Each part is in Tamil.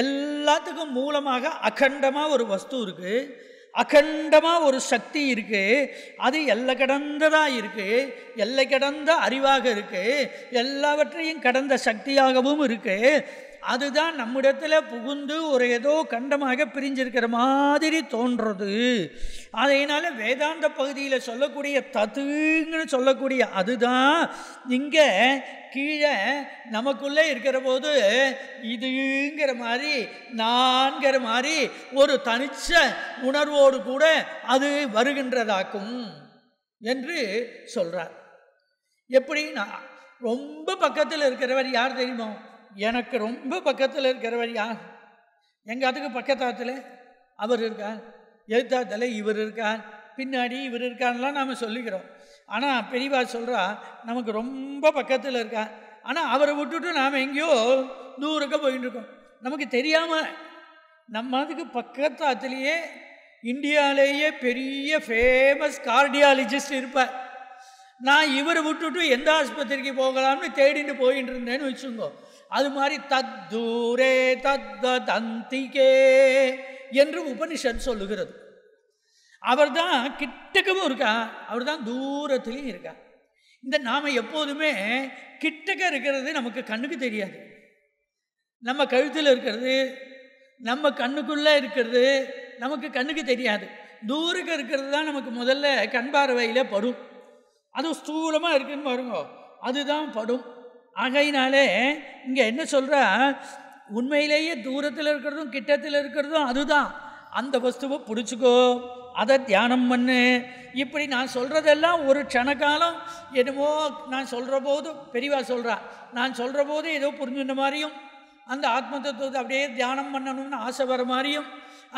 எல்லாத்துக்கும் மூலமாக அகண்டமாக ஒரு வஸ்து இருக்குது அகண்டமாக ஒரு சக்தி இருக்குது அது எல்லை கடந்ததாக இருக்குது எல்லை கடந்த அறிவாக இருக்குது எல்லாவற்றையும் கடந்த சக்தியாகவும் இருக்குது அதுதான் நம்மிடத்தில் புகுந்து ஒரு ஏதோ கண்டமாக பிரிஞ்சிருக்கிற மாதிரி தோன்றது அதனால் வேதாந்த பகுதியில் சொல்லக்கூடிய தத்துங்கன்னு சொல்லக்கூடிய அதுதான் இங்கே கீழே நமக்குள்ளே இருக்கிற போது இதுங்கிற மாதிரி நான்கிற மாதிரி ஒரு தனிச்ச உணர்வோடு கூட அது வருகின்றதாக்கும் என்று சொல்கிறார் எப்படின்னா ரொம்ப பக்கத்தில் இருக்கிறவர் யார் தெரியுமோ எனக்கு ரொம்ப பக்கத்தில் இருக்கிறவர் யார் எங்கள் அதுக்கு பக்கத்தாத்தில் அவர் இருக்கார் எழுத்தாத்தில் இவர் இருக்கார் பின்னாடி இவர் இருக்கார்லாம் நாம் சொல்லிக்கிறோம் ஆனால் பெரியவா சொல்கிறா நமக்கு ரொம்ப பக்கத்தில் இருக்கார் ஆனால் அவரை விட்டுட்டு நாம் எங்கேயோ தூரக்க போயின்னு இருக்கோம் நமக்கு தெரியாமல் நம்ம அதுக்கு பக்கத்தாத்துலேயே இந்தியாவிலேயே பெரிய ஃபேமஸ் கார்டியாலஜிஸ்ட் இருப்பார் நான் இவரை விட்டுட்டு எந்த ஆஸ்பத்திரிக்கு போகலாம்னு தேடிட்டு போயின்னு இருந்தேன்னு வச்சுங்கோ அது மாதிரி தத்தூரே தத்திகே என்று உபனிஷத் சொல்லுகிறது அவர் தான் கிட்டக்கவும் இருக்கா அவர் தான் தூரத்துலேயும் இருக்கா இந்த நாம் எப்போதுமே கிட்டக்க இருக்கிறது நமக்கு கண்ணுக்கு தெரியாது நம்ம கழுத்தில் இருக்கிறது நம்ம கண்ணுக்குள்ளே இருக்கிறது நமக்கு கண்ணுக்கு தெரியாது தூரக்க இருக்கிறது தான் நமக்கு முதல்ல கண் பார்வையில் படும் அதுவும் ஸ்தூலமாக இருக்குதுன்னு பாருங்க அதுதான் படும் ஆகையினாலே இங்கே என்ன சொல்கிறா உண்மையிலேயே தூரத்தில் இருக்கிறதும் கிட்டத்தில் இருக்கிறதும் அதுதான் அந்த வஸ்துவை பிடிச்சிக்கோ அதை தியானம் பண்ணு இப்படி நான் சொல்கிறதெல்லாம் ஒரு கணக்காலம் என்னமோ நான் சொல்கிற போது பெரியவா சொல்கிறா நான் சொல்கிற போது ஏதோ புரிஞ்சுன மாதிரியும் அந்த ஆத்ம தத்துவத்தை அப்படியே தியானம் பண்ணணும்னு ஆசை வர மாதிரியும்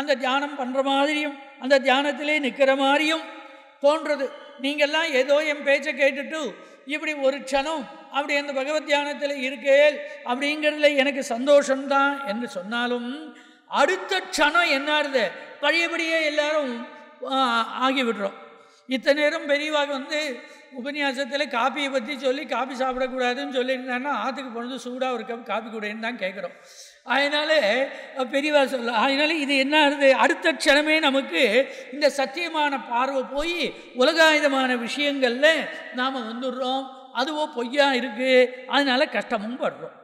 அந்த தியானம் பண்ணுற மாதிரியும் அந்த தியானத்திலே நிற்கிற மாதிரியும் தோன்றது நீங்கள்லாம் ஏதோ என் பேச்சை கேட்டுட்டு இப்படி ஒரு க்ஷணம் அப்படி அந்த பகவத் தியானத்தில் இருக்கேல் அப்படிங்கிறதுல எனக்கு சந்தோஷம்தான் என்று சொன்னாலும் அடுத்த க்ஷணம் என்னாருது பழையபடியே எல்லாரும் ஆகிவிடுறோம் இத்தனை நேரம் பெரியவாக வந்து உபன்யாசத்தில் காப்பியை பற்றி சொல்லி காப்பி சாப்பிடக்கூடாதுன்னு சொல்லியிருந்தாங்கன்னா ஆற்றுக்கு பொழுது சூடாக ஒரு கப் காப்பி கூடன்னு தான் கேட்குறோம் அதனால பெரியவா சொல்ல அதனால இது என்ன ஆகுது அடுத்த க்ஷணமே நமக்கு இந்த சத்தியமான பார்வை போய் உலகாயுதமான விஷயங்களில் நாம் வந்துடுறோம் அதுவோ பொய்யா இருக்குது அதனால் கஷ்டமும் படுறோம்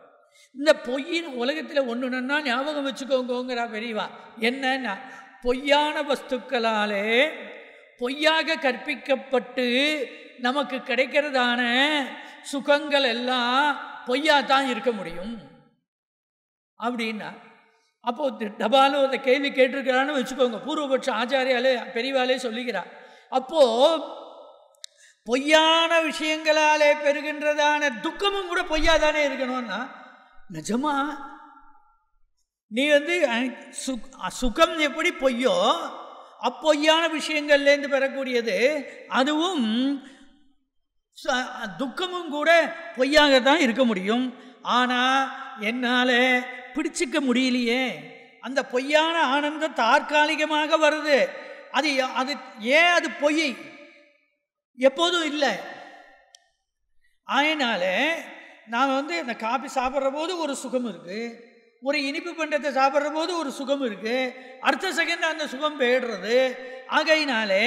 இந்த பொய்யின் உலகத்தில் ஒன்றுன்னா ஞாபகம் வச்சுக்கோங்கிறா பெரியவா என்னன்னா பொய்யான வஸ்துக்களாலே பொய்யாக கற்பிக்கப்பட்டு நமக்கு கிடைக்கிறதான சுகங்கள் எல்லாம் பொய்யா தான் இருக்க முடியும் அப்படின்னா அப்போது டபாலும் அந்த கேள்வி கேட்டிருக்கிறான்னு வச்சுக்கோங்க பூர்வபட்ச ஆச்சாரியாலே பெரியவாலே சொல்லிக்கிறார் அப்போது பொய்யான விஷயங்களாலே பெறுகின்றதான துக்கமும் கூட பொய்யா தானே இருக்கணும்னா நிஜமா நீ வந்து சுகம் எப்படி பொய்யோ அப்பொய்யான விஷயங்கள்லேருந்து பெறக்கூடியது அதுவும் துக்கமும் கூட பொய்யாக தான் இருக்க முடியும் ஆனால் என்னால் பிடிச்சிக்க முடியலையே அந்த பொய்யான ஆனந்தம் தற்காலிகமாக வருது அது அது ஏன் அது பொய் எப்போதும் இல்லை அதனால நாம் வந்து இந்த காபி சாப்பிட்ற போது ஒரு சுகம் இருக்குது ஒரு இனிப்பு பண்டத்தை சாப்பிட்ற போது ஒரு சுகம் இருக்குது அடுத்த செகண்ட் அந்த சுகம் போயிடுறது ஆகையினாலே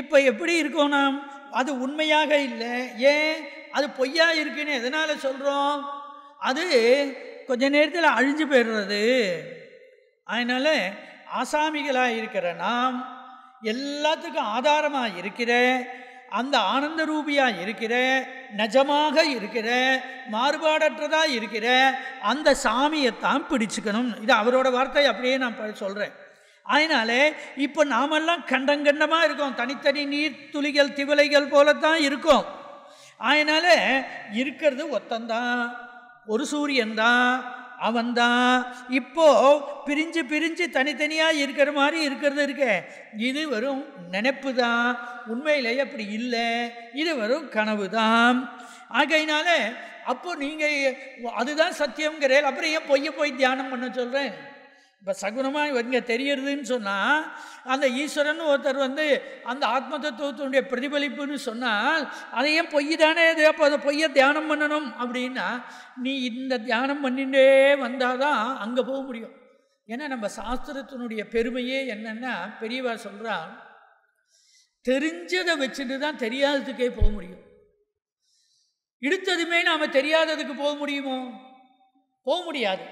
இப்போ எப்படி இருக்கோம் நாம் அது உண்மையாக இல்லை ஏன் அது பொய்யா இருக்குன்னு எதனால் சொல்கிறோம் அது கொஞ்ச நேரத்தில் அழிஞ்சு போயிடுறது அதனால் ஆசாமிகளாக இருக்கிற நாம் எல்லாத்துக்கும் ஆதாரமாக இருக்கிற அந்த ஆனந்த ரூபியாக இருக்கிற நஜமாக இருக்கிற மாறுபாடற்றதாக இருக்கிற அந்த சாமியைத்தான் பிடிச்சுக்கணும் இது அவரோட வார்த்தை அப்படியே நான் சொல்கிறேன் அதனால் இப்போ நாமெல்லாம் கண்டங்கண்டமாக இருக்கோம் தனித்தனி நீர் துளிகள் திவலைகள் போலத்தான் இருக்கும் அதனால் இருக்கிறது ஒத்தந்தான் ஒரு சூரியன் தான் அவன்தான் இப்போ பிரிஞ்சு பிரிஞ்சு தனித்தனியாக இருக்கிற மாதிரி இருக்கிறது இருக்க இது வெறும் நினைப்பு தான் உண்மையிலே அப்படி இல்லை இது வெறும் கனவு தான் ஆகையினால அப்போ நீங்கள் அதுதான் சத்தியங்கிறேன் அப்புறம் ஏன் பொய்ய போய் தியானம் பண்ண சொல்கிறேன் இப்போ சகுனமாக இங்கே தெரியறதுன்னு சொன்னால் அந்த ஈஸ்வரன் ஒருத்தர் வந்து அந்த ஆத்ம தத்துவத்தினுடைய பிரதிபலிப்புன்னு சொன்னால் அதை ஏன் பொய் தானே இது அப்போ அதை பொய்யை தியானம் பண்ணணும் அப்படின்னா நீ இந்த தியானம் பண்ணிகிட்டே வந்தால் தான் அங்கே போக முடியும் ஏன்னா நம்ம சாஸ்திரத்தினுடைய பெருமையே என்னென்னா பெரியவா சொல்கிறா தெரிஞ்சதை வச்சுட்டு தான் தெரியாததுக்கே போக முடியும் இடுத்ததுமே நாம் தெரியாததுக்கு போக முடியுமோ போக முடியாது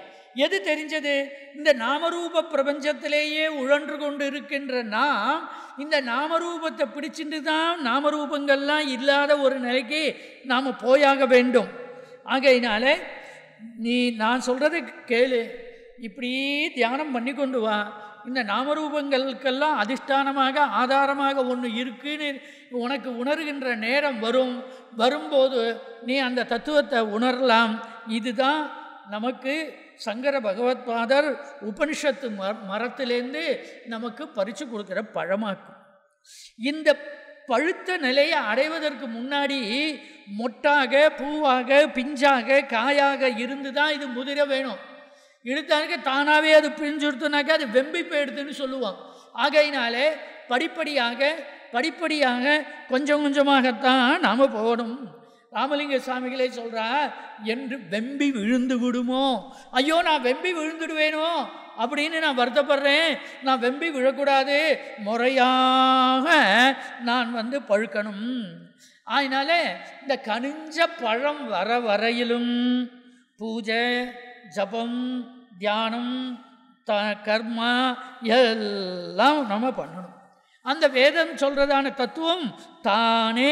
எது தெரிஞ்சது இந்த நாமரூப பிரபஞ்சத்திலேயே உழன்று கொண்டு இருக்கின்ற நாம் இந்த நாமரூபத்தை பிடிச்சிட்டு தான் நாமரூபங்கள்லாம் இல்லாத ஒரு நிலைக்கு நாம் போயாக வேண்டும் ஆகையினால நீ நான் சொல்கிறது கேளு இப்படி தியானம் பண்ணி கொண்டு வா இந்த நாமரூபங்களுக்கெல்லாம் அதிஷ்டானமாக ஆதாரமாக ஒன்று இருக்குன்னு உனக்கு உணர்கின்ற நேரம் வரும் வரும்போது நீ அந்த தத்துவத்தை உணரலாம் இதுதான் நமக்கு சங்கர பகவத்பாதர் உபனிஷத்து ம மரத்திலேருந்து நமக்கு பறித்து கொடுக்குற பழமாக்கும் இந்த பழுத்த நிலையை அடைவதற்கு முன்னாடி மொட்டாக பூவாக பிஞ்சாக காயாக இருந்து தான் இது முதிர வேணும் எடுத்தாருக்கு தானாகவே அது பிரிஞ்சுடுத்துனாக்கா அது வெம்பி போயிடுதுன்னு சொல்லுவான் ஆகையினாலே படிப்படியாக படிப்படியாக கொஞ்சம் கொஞ்சமாகத்தான் நாம் போகணும் ராமலிங்க சுவாமிகளே சொல்கிறா என்று வெம்பி விழுந்து விடுமோ ஐயோ நான் வெம்பி விழுந்துடுவேனோ அப்படின்னு நான் வருத்தப்படுறேன் நான் வெம்பி விழக்கூடாது முறையாக நான் வந்து பழுக்கணும் அதனால இந்த கனிஞ்ச பழம் வர வரையிலும் பூஜை ஜபம் தியானம் த கர்மா எல்லாம் நம்ம பண்ணணும் அந்த வேதம் சொல்கிறதான தத்துவம் தானே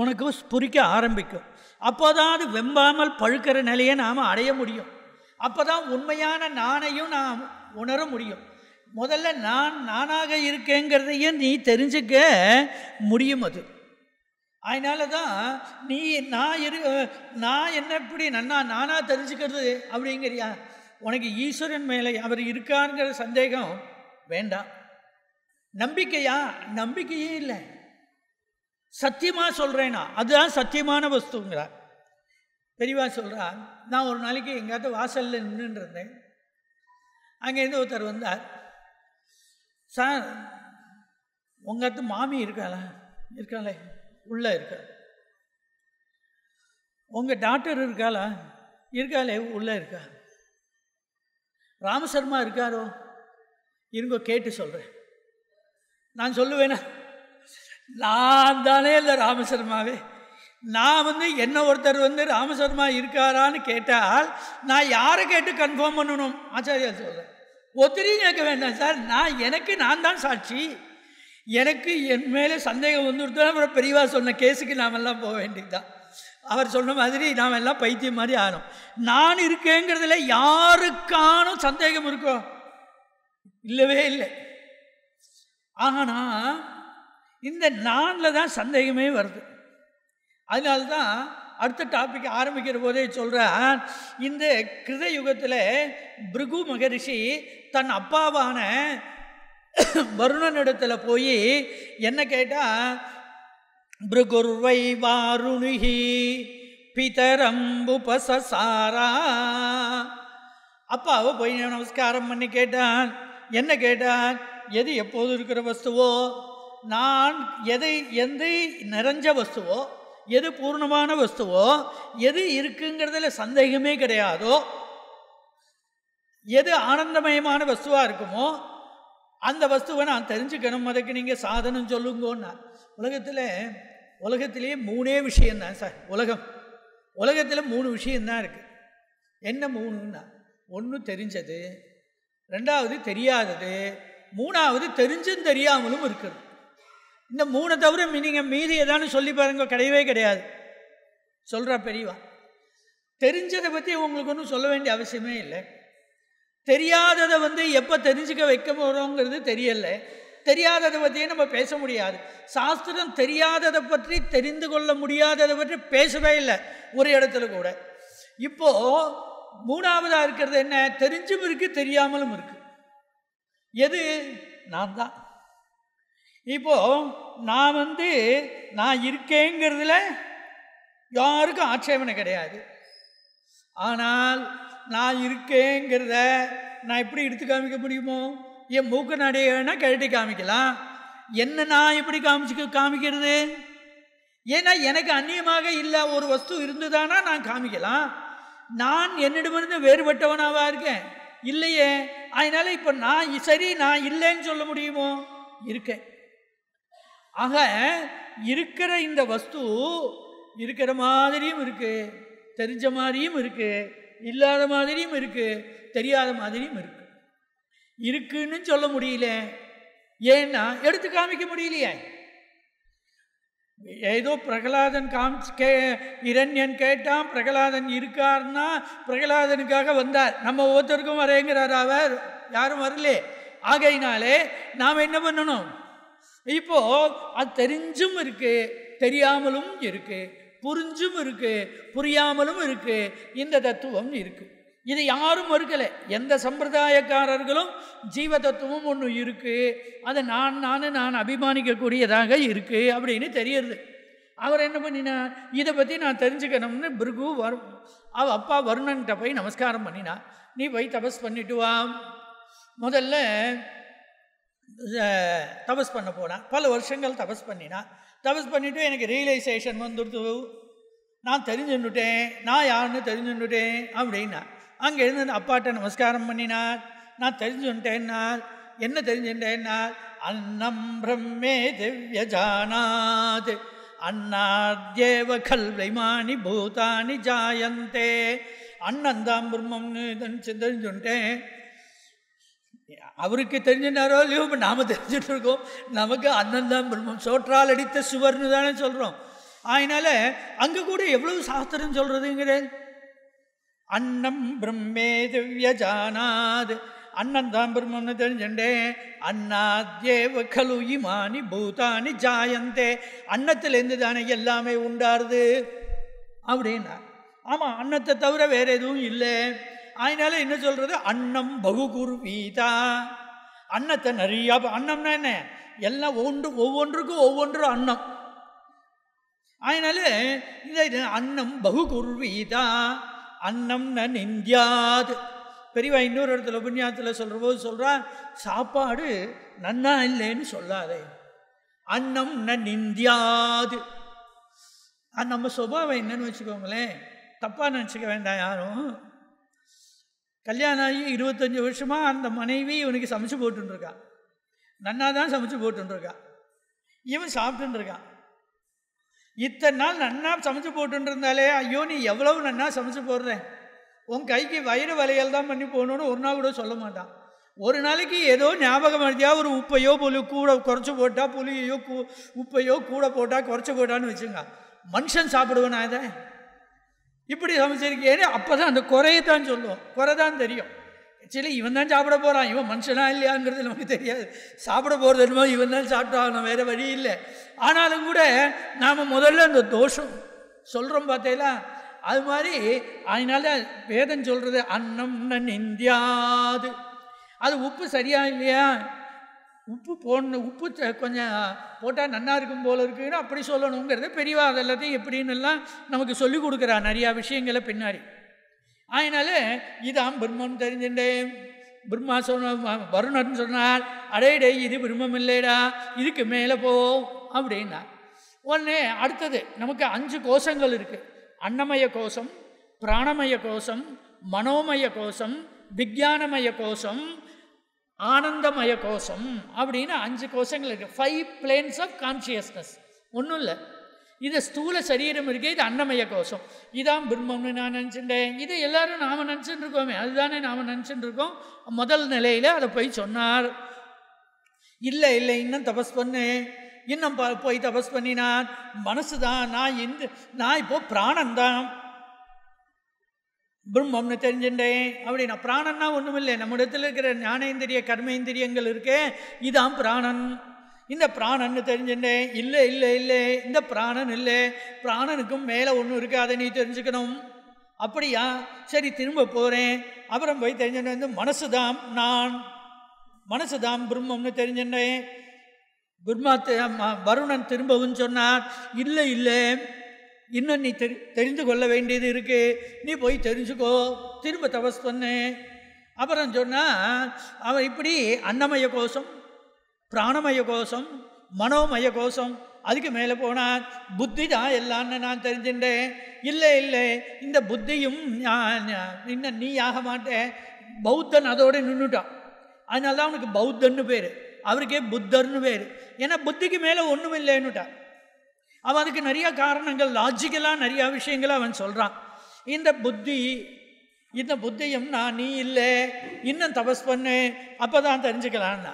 உனக்கு ஸ்புரிக்க ஆரம்பிக்கும் அப்போ தான் அது வெம்பாமல் பழுக்கிற நிலையை நாம் அடைய முடியும் அப்போ தான் உண்மையான நானையும் நாம் உணர முடியும் முதல்ல நான் நானாக இருக்கேங்கிறதையும் நீ தெரிஞ்சுக்க முடியும் அது அதனால தான் நீ நான் இரு நான் என்ன இப்படி நன்னா நானாக தெரிஞ்சுக்கிறது அப்படிங்கிறியா உனக்கு ஈஸ்வரன் மேலே அவர் இருக்காருங்கிற சந்தேகம் வேண்டாம் நம்பிக்கையா நம்பிக்கையே இல்லை சத்தியமாக சொல்கிறேன்னா அதுதான் சத்தியமான வஸ்துங்கிறார் பெரியவா சொல்கிறார் நான் ஒரு நாளைக்கு எங்கேயாவது வாசலில் நின்றுருந்தேன் அங்கேருந்து ஒருத்தர் வந்தார் சார் உங்கத்து மாமி இருக்காளா இருக்காளே உள்ளே இருக்க உங்கள் டாக்டர் இருக்காளா இருக்காளே உள்ளே இருக்கா ராமசர்மா இருக்காரோ இருங்கோ கேட்டு சொல்கிறேன் நான் சொல்லுவேனா நான் தானே இல்லை ராமசர்மாவே நான் வந்து என்ன ஒருத்தர் வந்து ராமசர்மா இருக்காரான்னு கேட்டால் நான் யாரை கேட்டு கன்ஃபார்ம் பண்ணணும் ஆச்சாரியா சொல்கிறேன் ஒத்திரியும் கேட்க வேண்டாம் சார் நான் எனக்கு நான் தான் சாட்சி எனக்கு என் மேலே சந்தேகம் வந்துடுத்தா அப்புறம் பெரியவா சொன்ன கேஸுக்கு நாம் எல்லாம் போக வேண்டியதுதான் அவர் சொன்ன மாதிரி நாம் எல்லாம் பைத்தியம் மாதிரி ஆனோம் நான் இருக்கேங்கிறதுல யாருக்கானும் சந்தேகம் இருக்கோ இல்லவே இல்லை ஆனால் இந்த நானில் தான் சந்தேகமே வருது அதனால்தான் அடுத்த டாபிக் ஆரம்பிக்கிற போதே சொல்கிறார் இந்த கிருத யுகத்தில் பிருகு மகரிஷி தன் அப்பாவான வருணனிடத்தில் போய் என்ன கேட்டால் பிருகுர்வை வாருணுகி பிதரம்புபசாரா அப்பாவை போய் நமஸ்காரம் பண்ணி கேட்டான் என்ன கேட்டான் எது எப்போது இருக்கிற வஸ்துவோ நான் எதை எந்த நிறைஞ்ச வஸ்துவோ எது பூர்ணமான வஸ்துவோ எது இருக்குங்கிறதுல சந்தேகமே கிடையாதோ எது ஆனந்தமயமான வஸ்துவாக இருக்குமோ அந்த வஸ்துவை நான் தெரிஞ்சுக்கணும் அதுக்கு நீங்கள் சாதனம் சொல்லுங்கன்னா உலகத்தில் உலகத்திலேயே மூணே விஷயந்தான் சார் உலகம் உலகத்தில் மூணு விஷயந்தான் இருக்குது என்ன மூணுன்னா ஒன்று தெரிஞ்சது ரெண்டாவது தெரியாதது மூணாவது தெரிஞ்சும் தெரியாமலும் இருக்கிறது இந்த மூணை தவிர நீங்கள் மீதி எதான்னு சொல்லி பாருங்க கிடையவே கிடையாது சொல்கிறா பெரியவா தெரிஞ்சதை பற்றி உங்களுக்கு ஒன்றும் சொல்ல வேண்டிய அவசியமே இல்லை தெரியாததை வந்து எப்போ தெரிஞ்சுக்க வைக்க போகிறோங்கிறது தெரியலை தெரியாததை பற்றியே நம்ம பேச முடியாது சாஸ்திரம் தெரியாததை பற்றி தெரிந்து கொள்ள முடியாததை பற்றி பேசவே இல்லை ஒரு இடத்துல கூட இப்போது மூணாவதாக இருக்கிறது என்ன தெரிஞ்சும் இருக்குது தெரியாமலும் இருக்குது எது நான் தான் இப்போது நான் வந்து நான் இருக்கேங்கிறதுல யாருக்கும் ஆட்சேபனை கிடையாது ஆனால் நான் இருக்கேங்கிறத நான் எப்படி எடுத்து காமிக்க முடியுமோ என் மூக்க நடையனா கழட்டி காமிக்கலாம் என்ன நான் எப்படி காமிச்சு காமிக்கிறது ஏன்னா எனக்கு அந்நியமாக இல்லை ஒரு வஸ்து இருந்துதானா நான் காமிக்கலாம் நான் என்னிடமிருந்து வேறுபட்டவனாவா இருக்கேன் இல்லையே அதனால் இப்போ நான் சரி நான் இல்லைன்னு சொல்ல முடியுமோ இருக்கேன் ஆக இருக்கிற இந்த வஸ்து இருக்கிற மாதிரியும் இருக்குது தெரிஞ்ச மாதிரியும் இருக்குது இல்லாத மாதிரியும் இருக்குது தெரியாத மாதிரியும் இருக்குது இருக்குன்னு சொல்ல முடியல ஏன்னா எடுத்து காமிக்க முடியலையே ஏதோ பிரகலாதன் காமிச்சு கே இரண்யன் கேட்டான் பிரகலாதன் இருக்கார்னா பிரகலாதனுக்காக வந்தார் நம்ம ஒவ்வொருத்தருக்கும் வரேங்கிறார் அவர் யாரும் வரலே ஆகையினாலே நாம் என்ன பண்ணணும் இப்போ அது தெரிஞ்சும் இருக்கு தெரியாமலும் இருக்கு புரிஞ்சும் இருக்கு புரியாமலும் இருக்கு இந்த தத்துவம் இருக்கு இது யாரும் மறுக்கலை எந்த சம்பிரதாயக்காரர்களும் ஜீவ தத்துவம் ஒன்று இருக்குது அது நான் நான் நான் அபிமானிக்கக்கூடியதாக இருக்கு அப்படின்னு தெரியுது அவர் என்ன பண்ணினா இதை பற்றி நான் தெரிஞ்சுக்கணும்னு பிருகு வரும் அவ அப்பா வருணன்கிட்ட போய் நமஸ்காரம் பண்ணினா நீ போய் தபஸ் பண்ணிட்டு வா முதல்ல தபஸ் பண்ண போனான் பல வருஷங்கள் தபஸ் பண்ணினான் தபஸ் பண்ணிவிட்டு எனக்கு ரியலைசேஷன் வந்துடுது நான் தெரிஞ்சுன்னுட்டேன் நான் யாருன்னு தெரிஞ்சுன்னுட்டேன் அப்படின்னா அங்கே இருந்து அப்பாட்ட நமஸ்காரம் பண்ணினார் நான் தெரிஞ்சுட்டேன்னா என்ன தெரிஞ்சுட்டேன்னால் அன்னம் பிரம்மே திவ்யஜானாத் அன்னாத்யேவ கல்வைமானி பூதானி ஜாயந்தே அண்ணன் தான் பிரம்மம்னு தெரிஞ்சுட்டேன் அவருக்கு தெரிஞ்சுட்டாரோ இல்லையோ இப்போ நாம் தெரிஞ்சுட்டு இருக்கோம் நமக்கு அன்னந்தான் பிரம்மம் சோற்றால் அடித்த சுவர்னு தானே சொல்கிறோம் அதனால் அங்கே கூட எவ்வளவு சாஸ்திரம் சொல்கிறதுங்கிறது அன்னம் பிரம்மே திவ்ய ஜானாது அண்ணன் பிரம்மம்னு தெரிஞ்சுட்டே அண்ணாத்யேவ கலு இமானி பூதானி ஜாயந்தே அன்னத்திலேருந்து தானே எல்லாமே உண்டாருது அப்படின்னா ஆமாம் அன்னத்தை தவிர வேறு எதுவும் இல்லை அதனால என்ன சொல்கிறது அன்னம் வீதா அன்னத்தை நிறையா அன்னம்னா என்ன எல்லாம் ஒன்று ஒவ்வொன்றுக்கும் ஒவ்வொன்றும் அன்னம் அதனால இதை அன்னம் பகுகுர்வீதா அன்னம் ந நிந்தியாது பெரியவா இன்னொரு இடத்துல உபன்யாசத்தில் சொல்கிற போது சொல்கிறான் சாப்பாடு நன்னா இல்லைன்னு சொல்லாதே அன்னம் ந நிந்தியாது நம்ம சுபாவம் என்னன்னு வச்சுக்கோங்களேன் தப்பாக நினச்சிக்க வேண்டாம் யாரும் கல்யாணம் ஆகி இருபத்தஞ்சி வருஷமாக அந்த மனைவி இவனுக்கு சமைச்சு போட்டுருக்கான் நன்னா தான் சமைச்சு போட்டுருக்கான் இவன் சாப்பிட்டுருக்கான் இத்தனை நாள் நன்னா சமைச்சு போட்டுருந்தாலே ஐயோ நீ எவ்வளவு நன்னா சமைச்சு போடுறேன் உன் கைக்கு வயிறு வலையல் தான் பண்ணி போகணுன்னு ஒரு நாள் கூட சொல்ல மாட்டான் ஒரு நாளைக்கு ஏதோ ஞாபகம் எழுதியாக ஒரு உப்பையோ புலி கூட குறைச்சி போட்டால் புளியையோ கூ உப்பையோ கூட போட்டால் குறைச்சி போட்டான்னு வச்சுங்க மனுஷன் சாப்பிடுவேன் நான் இதை இப்படி சமைச்சிருக்கேன் அப்போ தான் அந்த குறையை தான் சொல்லுவோம் குறை தான் தெரியும் ஆக்சுவலி இவன் தான் சாப்பிட போகிறான் இவன் மனுஷனா இல்லையாங்கிறது நமக்கு தெரியாது சாப்பிட போகிறது என்னமோ இவன் தான் சாப்பிட்டாகணும் வேறு வழி இல்லை ஆனாலும் கூட நாம் முதல்ல அந்த தோஷம் சொல்கிறோம் பார்த்தீங்களா அது மாதிரி அதனால வேதம் சொல்கிறது அன்னம் இந்தியாது அது உப்பு சரியா இல்லையா உப்பு போடணும் உப்பு கொஞ்சம் போட்டால் நல்லா இருக்கும் போல இருக்குன்னு அப்படி சொல்லணுங்கிறது பெரியவா அதெல்லாத்தையும் எப்படின்னு எல்லாம் நமக்கு சொல்லிக் கொடுக்குறா நிறையா விஷயங்களை பின்னாடி அதனால இதான் பிரம்மம் தெரிஞ்சுட்டேன் பிரம்மா சொன்ன வருணன் சொன்னால் அடையடே இது பிரம்மம் இல்லைடா இதுக்கு மேலே போ அப்படின்னா உடனே அடுத்தது நமக்கு அஞ்சு கோஷங்கள் இருக்குது அன்னமய கோஷம் பிராணமய கோஷம் மனோமய கோஷம் விஜானமய கோஷம் ஆனந்தமய கோஷம் அப்படின்னு அஞ்சு கோஷங்கள் இருக்குது ஃபைவ் பிளேன்ஸ் ஆஃப் கான்சியஸ்னஸ் ஒன்றும் இல்லை இது ஸ்தூல சரீரம் இருக்கு இது அன்னமய கோஷம் இதான் பிரம்மம்னு நான் நினச்சிட்டேன் இது எல்லாரும் நாம் நினச்சிட்டு இருக்கோமே அதுதானே நாம் நினச்சிட்டு இருக்கோம் முதல் நிலையில் அதை போய் சொன்னார் இல்லை இல்லை இன்னும் தபஸ் பண்ணு இன்னும் போய் தபஸ் பண்ணினான் மனசு தான் நான் இந்த நான் இப்போது பிராணந்தான் பிரம்மம்னு தெரிஞ்சுட்டேன் அப்படின்னா பிராணன்னா ஒன்றுமில்லை நம்மிடத்தில் இருக்கிற ஞானேந்திரிய கர்மேந்திரியங்கள் இருக்கே இதான் பிராணன் இந்த பிராணன்னு தெரிஞ்சுட்டேன் இல்லை இல்லை இல்லை இந்த பிராணன் இல்லை பிராணனுக்கும் மேலே ஒன்றும் இருக்கு அதை நீ தெரிஞ்சுக்கணும் அப்படியா சரி திரும்ப போகிறேன் அப்புறம் போய் தெரிஞ்சுட்டேன் இந்த மனசு தான் நான் மனசு தான் பிரம்மம்னு தெரிஞ்சுட்டேன் பிரம்மா வருணன் திரும்பவும் சொன்னார் இல்லை இல்லை இன்னும் நீ தெரி தெரிந்து கொள்ள வேண்டியது இருக்கு நீ போய் தெரிஞ்சுக்கோ திரும்ப தபஸ் பண்ணு அப்புறம் சொன்னால் அவன் இப்படி அன்னமய கோஷம் பிராணமய கோஷம் மனோமய கோஷம் அதுக்கு மேலே போனால் புத்தி தான் எல்லான்னு நான் தெரிஞ்சுட்டேன் இல்லை இல்லை இந்த புத்தியும் இன்னும் நீ ஆக மாட்டேன் பௌத்தன் அதோடு நின்றுட்டான் அதனால தான் அவனுக்கு பௌத்தன்னு பேர் அவருக்கே புத்தர்னு பேர் ஏன்னா புத்திக்கு மேலே ஒன்றும் இல்லைன்னுட்டான் அவன் அதுக்கு நிறையா காரணங்கள் லாஜிக்கலாக நிறையா விஷயங்களை அவன் சொல்கிறான் இந்த புத்தி இந்த புத்தியம் நான் நீ இல்லை இன்னும் தபஸ் பண்ணு அப்போ தான் தெரிஞ்சுக்கலான்னா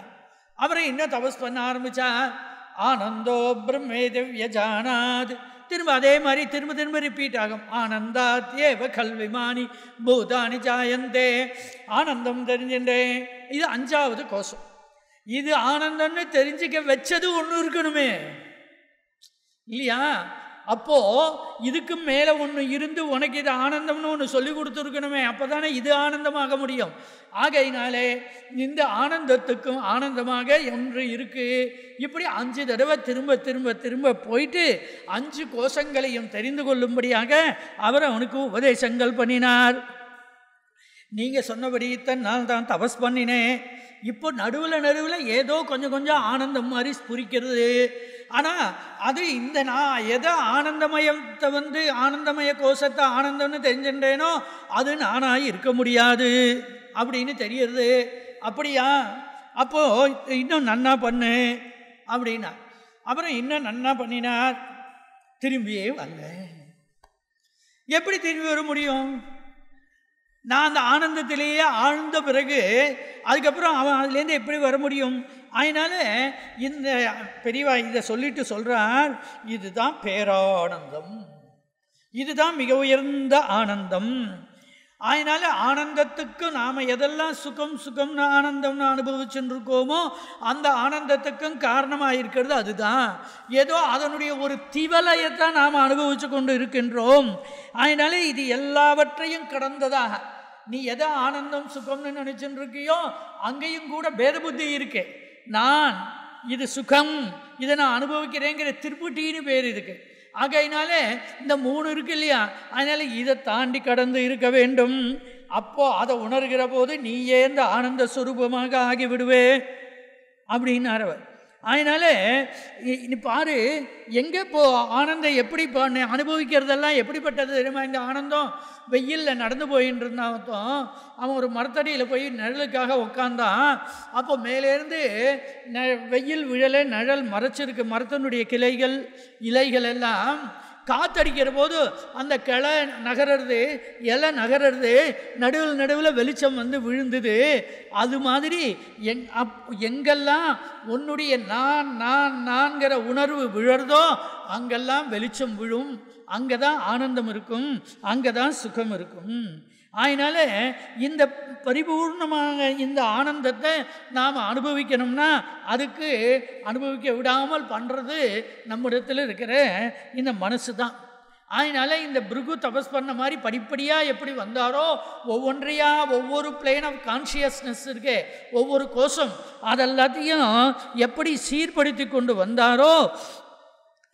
அவரை இன்னும் தபஸ் பண்ண ஆரம்பித்தா ஆனந்தோ பிரம்மே திவ்ய ஜானாத் திரும்ப அதே மாதிரி திரும்ப திரும்ப ரிப்பீட் ஆகும் ஆனந்தா தேவ கல்விமானி பூதானி ஜாயந்தே ஆனந்தம் தெரிஞ்சுட்டே இது அஞ்சாவது கோஷம் இது ஆனந்தம்னு தெரிஞ்சுக்க வச்சது ஒன்று இருக்கணுமே இல்லையா அப்போ இதுக்கு மேலே ஒன்று இருந்து உனக்கு இது ஆனந்தம்னு ஒன்று சொல்லி கொடுத்துருக்கணுமே அப்போதானே இது ஆனந்தமாக முடியும் ஆகையினாலே இந்த ஆனந்தத்துக்கும் ஆனந்தமாக ஒன்று இருக்குது இப்படி அஞ்சு தடவை திரும்ப திரும்ப திரும்ப போயிட்டு அஞ்சு கோஷங்களையும் தெரிந்து கொள்ளும்படியாக அவர் அவனுக்கு உபதேசங்கள் பண்ணினார் நீங்கள் சொன்னபடி இத்தனை நான் தான் தபஸ் பண்ணினேன் இப்போ நடுவில் நடுவில் ஏதோ கொஞ்சம் கொஞ்சம் ஆனந்தம் மாதிரி ஸ்புரிக்கிறது ஆனால் அது இந்த நான் எதை ஆனந்தமயத்தை வந்து ஆனந்தமய கோஷத்தை ஆனந்தம்னு தெரிஞ்சின்றேனோ அது நானாக இருக்க முடியாது அப்படின்னு தெரியுது அப்படியா அப்போது இன்னும் நன்னா பண்ணு அப்படின்னா அப்புறம் இன்னும் நன்னா பண்ணினார் திரும்பியே வரல எப்படி திரும்பி வர முடியும் நான் அந்த ஆனந்தத்திலேயே ஆழ்ந்த பிறகு அதுக்கப்புறம் அவன் அதுலேருந்து எப்படி வர முடியும் அதனால இந்த பெரியவா இதை சொல்லிட்டு சொல்கிறார் இதுதான் பேரானந்தம் இதுதான் மிக உயர்ந்த ஆனந்தம் அதனால் ஆனந்தத்துக்கு நாம் எதெல்லாம் சுகம் சுகம்னு ஆனந்தம்னு அனுபவிச்சுருக்கோமோ அந்த ஆனந்தத்துக்கும் காரணமாக இருக்கிறது அதுதான் ஏதோ அதனுடைய ஒரு திவலையை தான் நாம் அனுபவித்து கொண்டு இருக்கின்றோம் அதனால இது எல்லாவற்றையும் கடந்ததாக நீ எதை ஆனந்தம் சுகம்னு நினச்சிட்டு இருக்கியோ அங்கேயும் கூட பேத புத்தி இருக்கு நான் இது சுகம் இதை நான் அனுபவிக்கிறேங்கிற திருப்புட்டின்னு பேர் இருக்குது ஆகையினாலே இந்த மூணு இருக்கு இல்லையா அதனால் இதை தாண்டி கடந்து இருக்க வேண்டும் அப்போது அதை உணர்கிற போது நீ ஏந்த ஆனந்த சுரூபமாக ஆகிவிடுவே அப்படின்னு அவர் அதனால் நீ பாரு எங்கே போ ஆனந்தம் எப்படி அனுபவிக்கிறதெல்லாம் எப்படிப்பட்டது தெரியுமா இந்த ஆனந்தம் வெயிலில் நடந்து போயின்னு அவன் ஒரு மரத்தடியில் போய் நிழலுக்காக உட்காந்தான் அப்போ மேலேருந்து ந வெயில் விழலை நிழல் மறைச்சிருக்கு மரத்தினுடைய கிளைகள் இலைகள் எல்லாம் காத்தடிக்கிற போது அந்த கிளை நகர்றது இலை நகர்றது நடுவில் நடுவில் வெளிச்சம் வந்து விழுந்தது அது மாதிரி எங் அப் எங்கெல்லாம் உன்னுடைய நான் நான் நான்கிற உணர்வு விழறதோ அங்கெல்லாம் வெளிச்சம் விழும் அங்கே தான் ஆனந்தம் இருக்கும் அங்கே தான் சுகம் இருக்கும் அதனால் இந்த பரிபூர்ணமாக இந்த ஆனந்தத்தை நாம் அனுபவிக்கணும்னா அதுக்கு அனுபவிக்க விடாமல் பண்ணுறது நம்மிடத்தில் இருக்கிற இந்த மனசு தான் அதனால் இந்த பிருகு தபஸ் பண்ண மாதிரி படிப்படியாக எப்படி வந்தாரோ ஒவ்வொன்றையாக ஒவ்வொரு பிளேன் ஆஃப் கான்ஷியஸ்னஸ் இருக்கு ஒவ்வொரு கோஷம் அதெல்லாத்தையும் எப்படி சீர்படுத்தி கொண்டு வந்தாரோ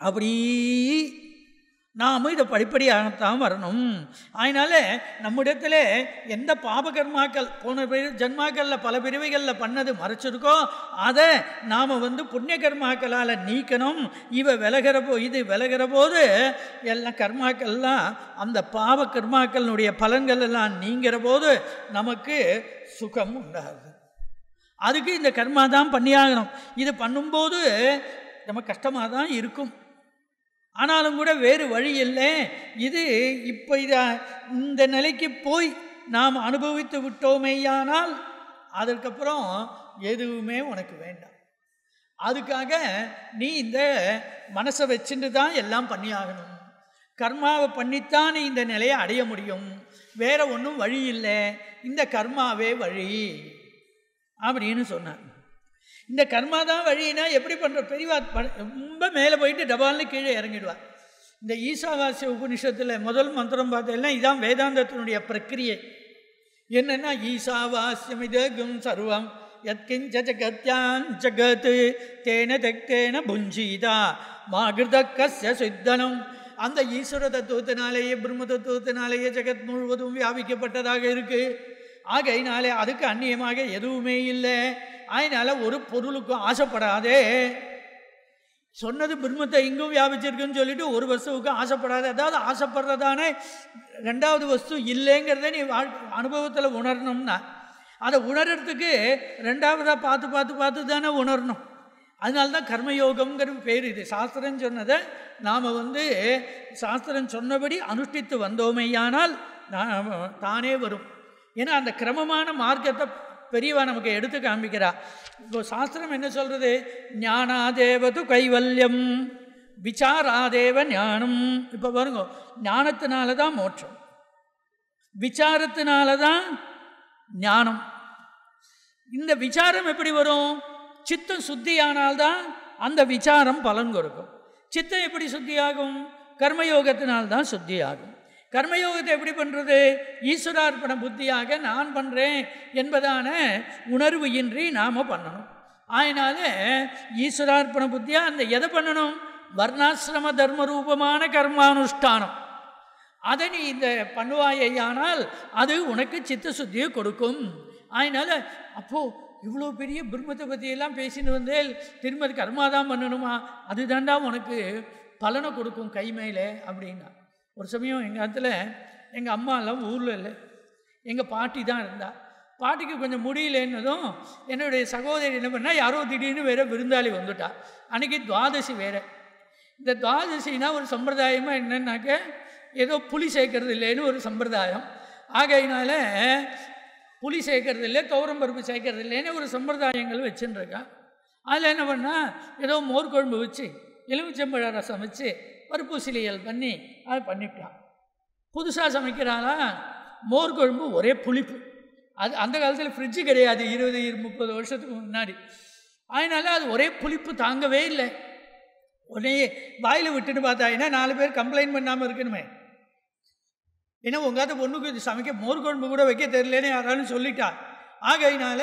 அப்படி நாம் இதை படிப்படியாகத்தான் வரணும் அதனால் நம்மிடத்தில் எந்த பாபகர்மாக்கள் போன பிரி ஜென்மாக்களில் பல பிரிவைகளில் பண்ணது மறைச்சிருக்கோ அதை நாம் வந்து புண்ணிய கர்மாக்களால் நீக்கணும் இவை விலகிற போ இது விலகிற போது எல்லாம் கர்மாக்கள்லாம் அந்த பாவ கர்மாக்களினுடைய பலன்கள் எல்லாம் நீங்கிற போது நமக்கு சுகம் உண்டாகுது அதுக்கு இந்த கர்மா தான் பண்ணியாகணும் இது பண்ணும்போது நம்ம கஷ்டமாக தான் இருக்கும் ஆனாலும் கூட வேறு வழி இல்லை இது இப்போ இது இந்த நிலைக்கு போய் நாம் அனுபவித்து விட்டோமேயானால் அதற்கப்புறம் எதுவுமே உனக்கு வேண்டாம் அதுக்காக நீ இந்த மனசை வச்சுட்டு தான் எல்லாம் பண்ணி ஆகணும் கர்மாவை பண்ணித்தான் நீ இந்த நிலையை அடைய முடியும் வேற ஒன்றும் வழி இல்லை இந்த கர்மாவே வழி அப்படின்னு சொன்னார் இந்த கர்மா தான் வழினா எப்படி பண்ணுற பெரியவா ரொம்ப மேலே போயிட்டு டபால்னு கீழே இறங்கிடுவார் இந்த ஈசாவாசிய உபனிஷத்தில் முதல் மந்திரம் பார்த்தீங்கன்னா இதான் வேதாந்தத்தினுடைய பிரக்கிரியை என்னென்னா ஈசாவாசியம் இதகும் சர்வம் யத்கிஞ்ச ஜகத்யான் ஜகத் தேன தெக்தேன புஞ்சீதா மாகிருத சித்தனம் அந்த ஈஸ்வர தத்துவத்தினாலேயே பிரம்ம தத்துவத்தினாலேயே ஜெகத் முழுவதும் வியாபிக்கப்பட்டதாக இருக்குது ஆகையினாலே அதுக்கு அந்நியமாக எதுவுமே இல்லை அதனால் ஒரு பொருளுக்கும் ஆசைப்படாதே சொன்னது பிரம்மத்தை இங்கும் வியாபிச்சிருக்குன்னு சொல்லிட்டு ஒரு வஸ்துவுக்கும் ஆசைப்படாத அதாவது ஆசைப்படுறதானே ரெண்டாவது வஸ்து இல்லைங்கிறத நீ அனுபவத்தில் உணரணும்னா அதை உணர்கிறதுக்கு ரெண்டாவதாக பார்த்து பார்த்து பார்த்து தானே உணரணும் அதனால தான் கர்மயோகம்ங்கிற பேர் இது சாஸ்திரம் சொன்னதை நாம் வந்து சாஸ்திரம் சொன்னபடி அனுஷ்டித்து வந்தோமையானால் தானே வரும் ஏன்னா அந்த கிரமமான மார்க்கத்தை பெரியவா நமக்கு எடுத்து காமிக்கிறா இப்போ சாஸ்திரம் என்ன சொல்கிறது ஞானாதேவது கைவல்யம் விசாராதேவ ஞானம் இப்போ பாருங்க ஞானத்தினால தான் மோட்சம் விசாரத்தினால தான் ஞானம் இந்த விசாரம் எப்படி வரும் சித்தம் சுத்தியானால்தான் அந்த விசாரம் பலன் கொடுக்கும் சித்தம் எப்படி சுத்தியாகும் கர்மயோகத்தினால்தான் சுத்தியாகும் கர்மயோகத்தை எப்படி பண்ணுறது ஈஸ்வரார்ப்பண புத்தியாக நான் பண்ணுறேன் என்பதான உணர்வு இன்றி நாம் பண்ணணும் அதனால ஈஸ்வரார்ப்பண புத்தியாக அந்த எதை பண்ணணும் வர்ணாசிரம தர்ம ரூபமான கர்மானுஷ்டானம் அதை நீ இந்த பண்ணுவாயானால் அது உனக்கு சித்த சுத்தியை கொடுக்கும் அதனால் அப்போது இவ்வளோ பெரிய பிரம்மத்தை பற்றியெல்லாம் பேசிட்டு வந்தேல் திரும்ப கர்மா தான் பண்ணணுமா தாண்டா உனக்கு பலனை கொடுக்கும் கைமையில் அப்படின்னா ஒரு சமயம் எங்கள் காலத்தில் எங்கள் அம்மாலாம் ஊரில் இல்லை எங்கள் பாட்டி தான் இருந்தாள் பாட்டிக்கு கொஞ்சம் முடியலன்னதும் என்னுடைய சகோதரி என்ன பண்ணால் யாரோ திடீர்னு வேறு விருந்தாளி வந்துட்டா அன்றைக்கி துவாதசி வேறு இந்த துவாதசினா ஒரு சம்பிரதாயமாக என்னன்னாக்க ஏதோ புளி சேர்க்கறது இல்லைன்னு ஒரு சம்பிரதாயம் ஆகையினால புளி சேர்க்கறது இல்லை துவரம் பருப்பு சேர்க்கறது இல்லைன்னு ஒரு சம்பிரதாயங்கள் வச்சுட்டுருக்கான் அதில் என்ன பண்ணால் ஏதோ மோர் குழம்பு வச்சு எலுமிச்சம்பழ ரசம் வச்சு பருப்பு சிலைகள் பண்ணி அதை பண்ணிவிட்டான் புதுசாக சமைக்கிறாங்களா மோர் குழம்பு ஒரே புளிப்பு அது அந்த காலத்தில் ஃப்ரிட்ஜு கிடையாது இருபது முப்பது வருஷத்துக்கு முன்னாடி அதனால அது ஒரே புளிப்பு தாங்கவே இல்லை உடனே வாயில் விட்டுன்னு பார்த்தா ஏன்னா நாலு பேர் கம்ப்ளைண்ட் பண்ணாமல் இருக்கணுமே ஏன்னா உங்கள் பொண்ணுக்கு சமைக்க மோர் குழம்பு கூட வைக்க தெரியலன்னு யாராலும் சொல்லிட்டா ஆகையினால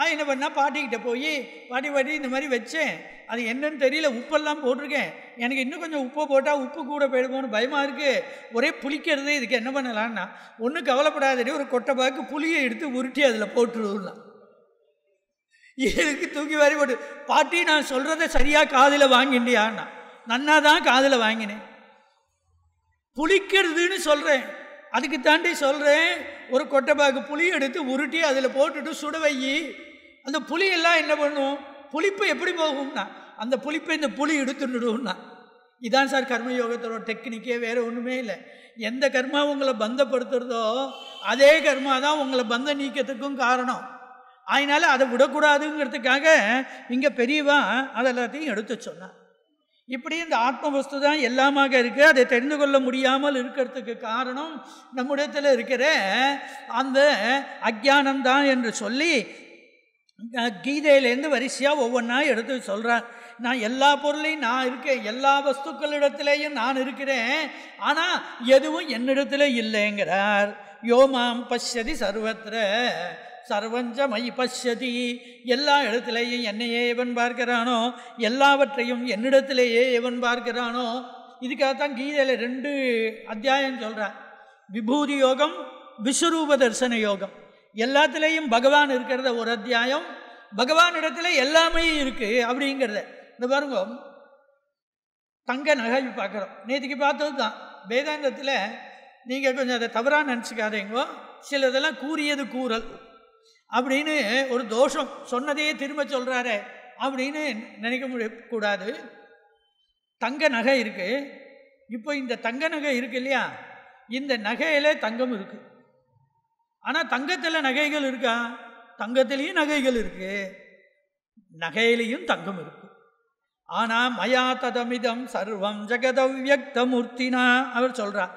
அது என்ன பண்ணால் பாட்டிக்கிட்ட போய் பாட்டி பாட்டி இந்த மாதிரி வச்சேன் அது என்னன்னு தெரியல உப்பெல்லாம் போட்டிருக்கேன் எனக்கு இன்னும் கொஞ்சம் உப்பை போட்டால் உப்பு கூட போயிடுமோன்னு பயமாக இருக்குது ஒரே புளிக்கிறது இதுக்கு என்ன பண்ணலான்னா ஒன்றும் கவலைப்படாதடி ஒரு கொட்டை பாக்கு புளியை எடுத்து உருட்டி அதில் போட்டுருலாம் எனக்கு தூக்கி வாரி போட்டு பாட்டி நான் சொல்கிறத சரியாக காதில் வாங்கிண்டியான்னா நன்னா தான் காதில் வாங்கினேன் புளிக்கிறதுன்னு சொல்கிறேன் அதுக்கு தாண்டி சொல்கிறேன் ஒரு கொட்டைப்பாக்கு புளி எடுத்து உருட்டி அதில் போட்டுட்டு சுட வையி அந்த புளியெல்லாம் என்ன பண்ணும் புளிப்பு எப்படி போகும்னா அந்த புளிப்பை இந்த புளி எடுத்துடும்னா இதுதான் சார் கர்மயோகத்தோட டெக்னிக்கே வேறு ஒன்றுமே இல்லை எந்த கர்மா உங்களை பந்தப்படுத்துறதோ அதே கர்மா தான் உங்களை பந்த நீக்கத்துக்கும் காரணம் அதனால் அதை விடக்கூடாதுங்கிறதுக்காக இங்கே பெரியவா அதெல்லாத்தையும் எடுத்து சொன்னான் இப்படி இந்த ஆத்ம வஸ்து தான் எல்லாமாக இருக்குது அதை தெரிந்து கொள்ள முடியாமல் இருக்கிறதுக்கு காரணம் நம்முடையத்தில் இருக்கிற அந்த அஜானம்தான் என்று சொல்லி கீதையிலேருந்து வரிசையாக ஒவ்வொன்றா எடுத்து சொல்கிறார் நான் எல்லா பொருளையும் நான் இருக்கேன் எல்லா வஸ்துக்களிடத்திலேயும் நான் இருக்கிறேன் ஆனால் எதுவும் என்னிடத்துல இல்லைங்கிறார் யோமாம் பசதி சர்வத்திர சர்வஞ்சமை பசதி எல்லா இடத்திலேயும் என்னையே எவன் பார்க்கிறானோ எல்லாவற்றையும் என்னிடத்திலேயே எவன் பார்க்கிறானோ இதுக்காகத்தான் கீதையில் ரெண்டு அத்தியாயம் சொல்கிறார் விபூதி யோகம் விஸ்வரூப தரிசன யோகம் எல்லாத்துலேயும் பகவான் இருக்கிறத ஒரு அத்தியாயம் பகவான் இடத்துல எல்லாமே இருக்குது அப்படிங்கிறத இந்த பாருங்க தங்க நகை பார்க்குறோம் நேற்றுக்கு பார்த்தது தான் வேதாந்தத்தில் நீங்கள் கொஞ்சம் அதை தவறாக நினச்சிக்காதீங்கோ சிலதெல்லாம் கூறியது கூறல் அப்படின்னு ஒரு தோஷம் சொன்னதையே திரும்ப சொல்கிறாரு அப்படின்னு நினைக்க கூடாது தங்க நகை இருக்குது இப்போ இந்த தங்க நகை இருக்குது இல்லையா இந்த நகையில் தங்கம் இருக்குது ஆனால் தங்கத்தில் நகைகள் இருக்கா தங்கத்திலையும் நகைகள் இருக்குது நகையிலையும் தங்கம் இருக்குது ஆனால் மயா ததமிதம் சர்வம் ஜெகதவியக்தமூர்த்தினா அவர் சொல்றார்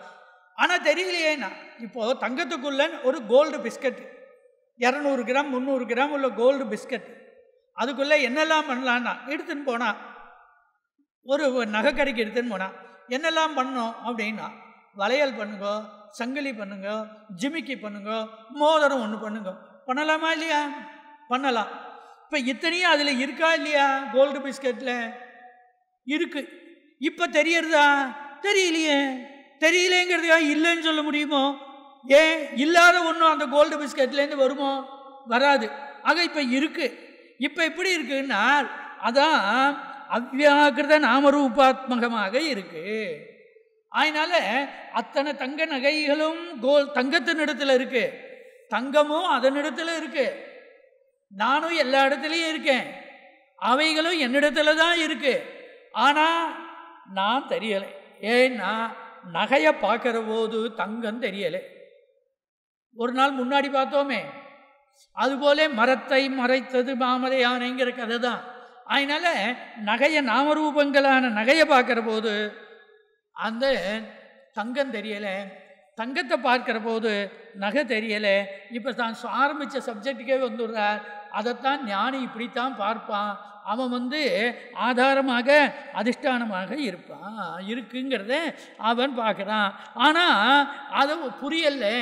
ஆனால் தெரியலையே நான் இப்போது தங்கத்துக்குள்ள ஒரு கோல்டு பிஸ்கட் இரநூறு கிராம் முந்நூறு கிராம் உள்ள கோல்டு பிஸ்கட் அதுக்குள்ளே என்னெல்லாம் பண்ணலான்னா எடுத்துன்னு போனால் ஒரு நகை கடைக்கு எடுத்துன்னு போனால் என்னெல்லாம் பண்ணோம் அப்படின்னா வளையல் பண்ணுங்க சங்கிலி பண்ணுங்க ஜிமிக்கி பண்ணுங்க மோதிரம் ஒன்று பண்ணுங்க பண்ணலாமா இல்லையா பண்ணலாம் இப்போ இத்தனையும் அதில் இருக்கா இல்லையா கோல்டு பிஸ்கட்டில் இருக்கு இப்போ தெரியறதா தெரியலையே தெரியலேங்கிறதுக்காக இல்லைன்னு சொல்ல முடியுமோ ஏன் இல்லாத ஒன்றும் அந்த கோல்டு பிஸ்கட்லேருந்து வருமோ வராது ஆக இப்போ இருக்குது இப்போ எப்படி இருக்குன்னா அதான் அவ்வியாகிருத நாமரூபாத்மகமாக இருக்குது அதனால அத்தனை தங்க நகைகளும் கோல் தங்கத்தின் இடத்துல இருக்குது தங்கமும் அதன் இடத்துல இருக்குது நானும் எல்லா இடத்துலையும் இருக்கேன் அவைகளும் என்னிடத்துல தான் இருக்குது ஆனால் நான் தெரியலை ஏன்னா நகையை பார்க்குற போது தங்கம் தெரியலை ஒரு நாள் முன்னாடி பார்த்தோமே அதுபோல மரத்தை மறைத்தது மாமலை யானைங்கிற கதை தான் அதனால் நகையை நாமரூபங்களான நகையை பார்க்குற போது அந்த தங்கம் தெரியலை தங்கத்தை பார்க்குற போது நகை தெரியலை இப்போ தான் ஆரம்பித்த சப்ஜெக்டுக்கே வந்துடுறார் அதைத்தான் ஞானி இப்படித்தான் பார்ப்பான் அவன் வந்து ஆதாரமாக அதிஷ்டானமாக இருப்பான் இருக்குங்கிறத அவன் பார்க்குறான் ஆனால் அதை புரியலை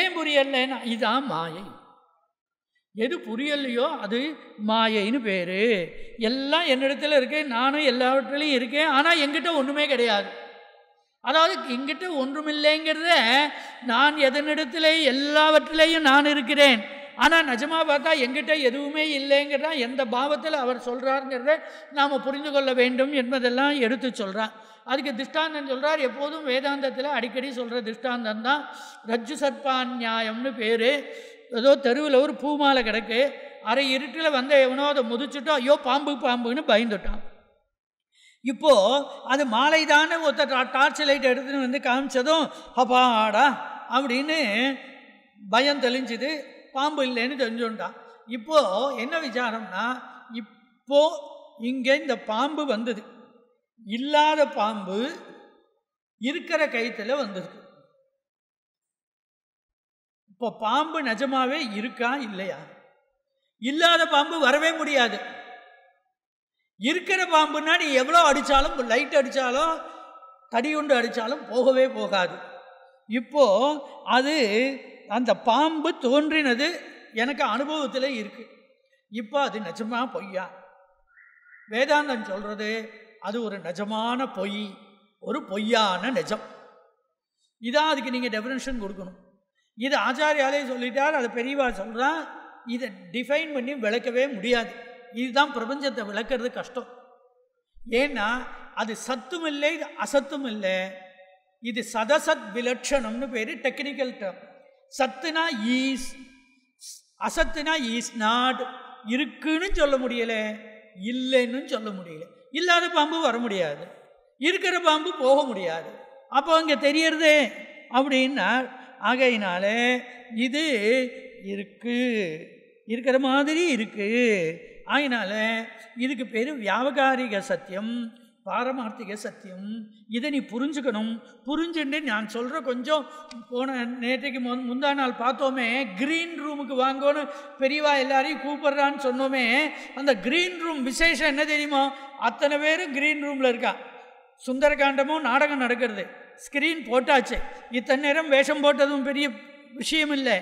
ஏன் புரியலைன்னா இதுதான் மாயை எது புரியலையோ அது மாயைன்னு பேர் எல்லாம் என்னிடத்துல இருக்கேன் நானும் எல்லாவற்றிலையும் இருக்கேன் ஆனால் எங்கிட்ட ஒன்றுமே கிடையாது அதாவது எங்கிட்ட ஒன்றுமில்லைங்கிறத நான் எதனிடத்திலே எல்லாவற்றிலேயும் நான் இருக்கிறேன் ஆனால் நிஜமாக பார்த்தா எங்கிட்ட எதுவுமே இல்லைங்கிறதான் எந்த பாவத்தில் அவர் சொல்கிறாருங்கிறத நாம் புரிந்து கொள்ள வேண்டும் என்பதெல்லாம் எடுத்து சொல்கிறான் அதுக்கு திஷ்டாந்தம் சொல்கிறார் எப்போதும் வேதாந்தத்தில் அடிக்கடி சொல்கிற திஷ்டாந்தம் தான் ரஜ்ஜு சர்பான் நியாயம்னு பேர் ஏதோ தெருவில் ஒரு பூமாலை கிடக்கு அரை இருட்டில் வந்த எவனோ அதை முதிச்சுட்டோ ஐயோ பாம்பு பாம்புன்னு பயந்துட்டான் இப்போது அது மாலை தானே ஒருத்த டார்ச் லைட் எடுத்துன்னு வந்து காமிச்சதும் அப்பாடா அப்படின்னு பயம் தெளிஞ்சுது பாம்பு இல்லைன்னு தெரிஞ்சுட்டான் இப்போ என்ன விசாரம்னா இப்போது இங்கே இந்த பாம்பு வந்தது இல்லாத பாம்பு இருக்கிற கைத்தில் வந்திருக்கு இப்போ பாம்பு நிஜமாவே இருக்கா இல்லையா இல்லாத பாம்பு வரவே முடியாது இருக்கிற பாம்புனா நீ எவ்வளோ அடித்தாலும் லைட் அடித்தாலும் தடி உண்டு அடித்தாலும் போகவே போகாது இப்போது அது அந்த பாம்பு தோன்றினது எனக்கு அனுபவத்தில் இருக்குது இப்போ அது நிஜமாக பொய்யா வேதாந்தம் சொல்கிறது அது ஒரு நிஜமான பொய் ஒரு பொய்யான நிஜம் இதான் அதுக்கு நீங்கள் டெஃபினேஷன் கொடுக்கணும் இது ஆச்சாரியாலே சொல்லிட்டால் அதை பெரியவா சொல்கிறான் இதை டிஃபைன் பண்ணி விளக்கவே முடியாது இதுதான் பிரபஞ்சத்தை விளக்கிறது கஷ்டம் ஏன்னா அது சத்தும் இல்லை இது அசத்தும் இல்லை இது சதசத் விலட்சணம்னு பேர் டெக்னிக்கல் டேர்ம் சத்துனா ஈஸ் அசத்துனா ஈஸ் நாட் இருக்குன்னு சொல்ல முடியலை இல்லைன்னு சொல்ல முடியல இல்லாத பாம்பு வர முடியாது இருக்கிற பாம்பு போக முடியாது அப்போ அங்கே தெரியறது அப்படின்னா ஆகையினால இது இருக்குது இருக்கிற மாதிரி இருக்குது அதனால இதுக்கு பேர் வியாபகாரிக சத்தியம் பாரமார்த்திக சத்தியம் இதை நீ புரிஞ்சுக்கணும் புரிஞ்சுட்டு நான் சொல்கிற கொஞ்சம் போன நேற்றைக்கு முன் முந்தா நாள் பார்த்தோமே க்ரீன் ரூமுக்கு வாங்கோன்னு பெரியவா எல்லாரையும் கூப்பிட்றான்னு சொன்னோமே அந்த க்ரீன் ரூம் விசேஷம் என்ன தெரியுமோ அத்தனை பேரும் க்ரீன் ரூமில் இருக்கா சுந்தரகாண்டமும் நாடகம் நடக்கிறது ஸ்க்ரீன் போட்டாச்சு இத்தனை நேரம் வேஷம் போட்டதும் பெரிய விஷயம் இல்லை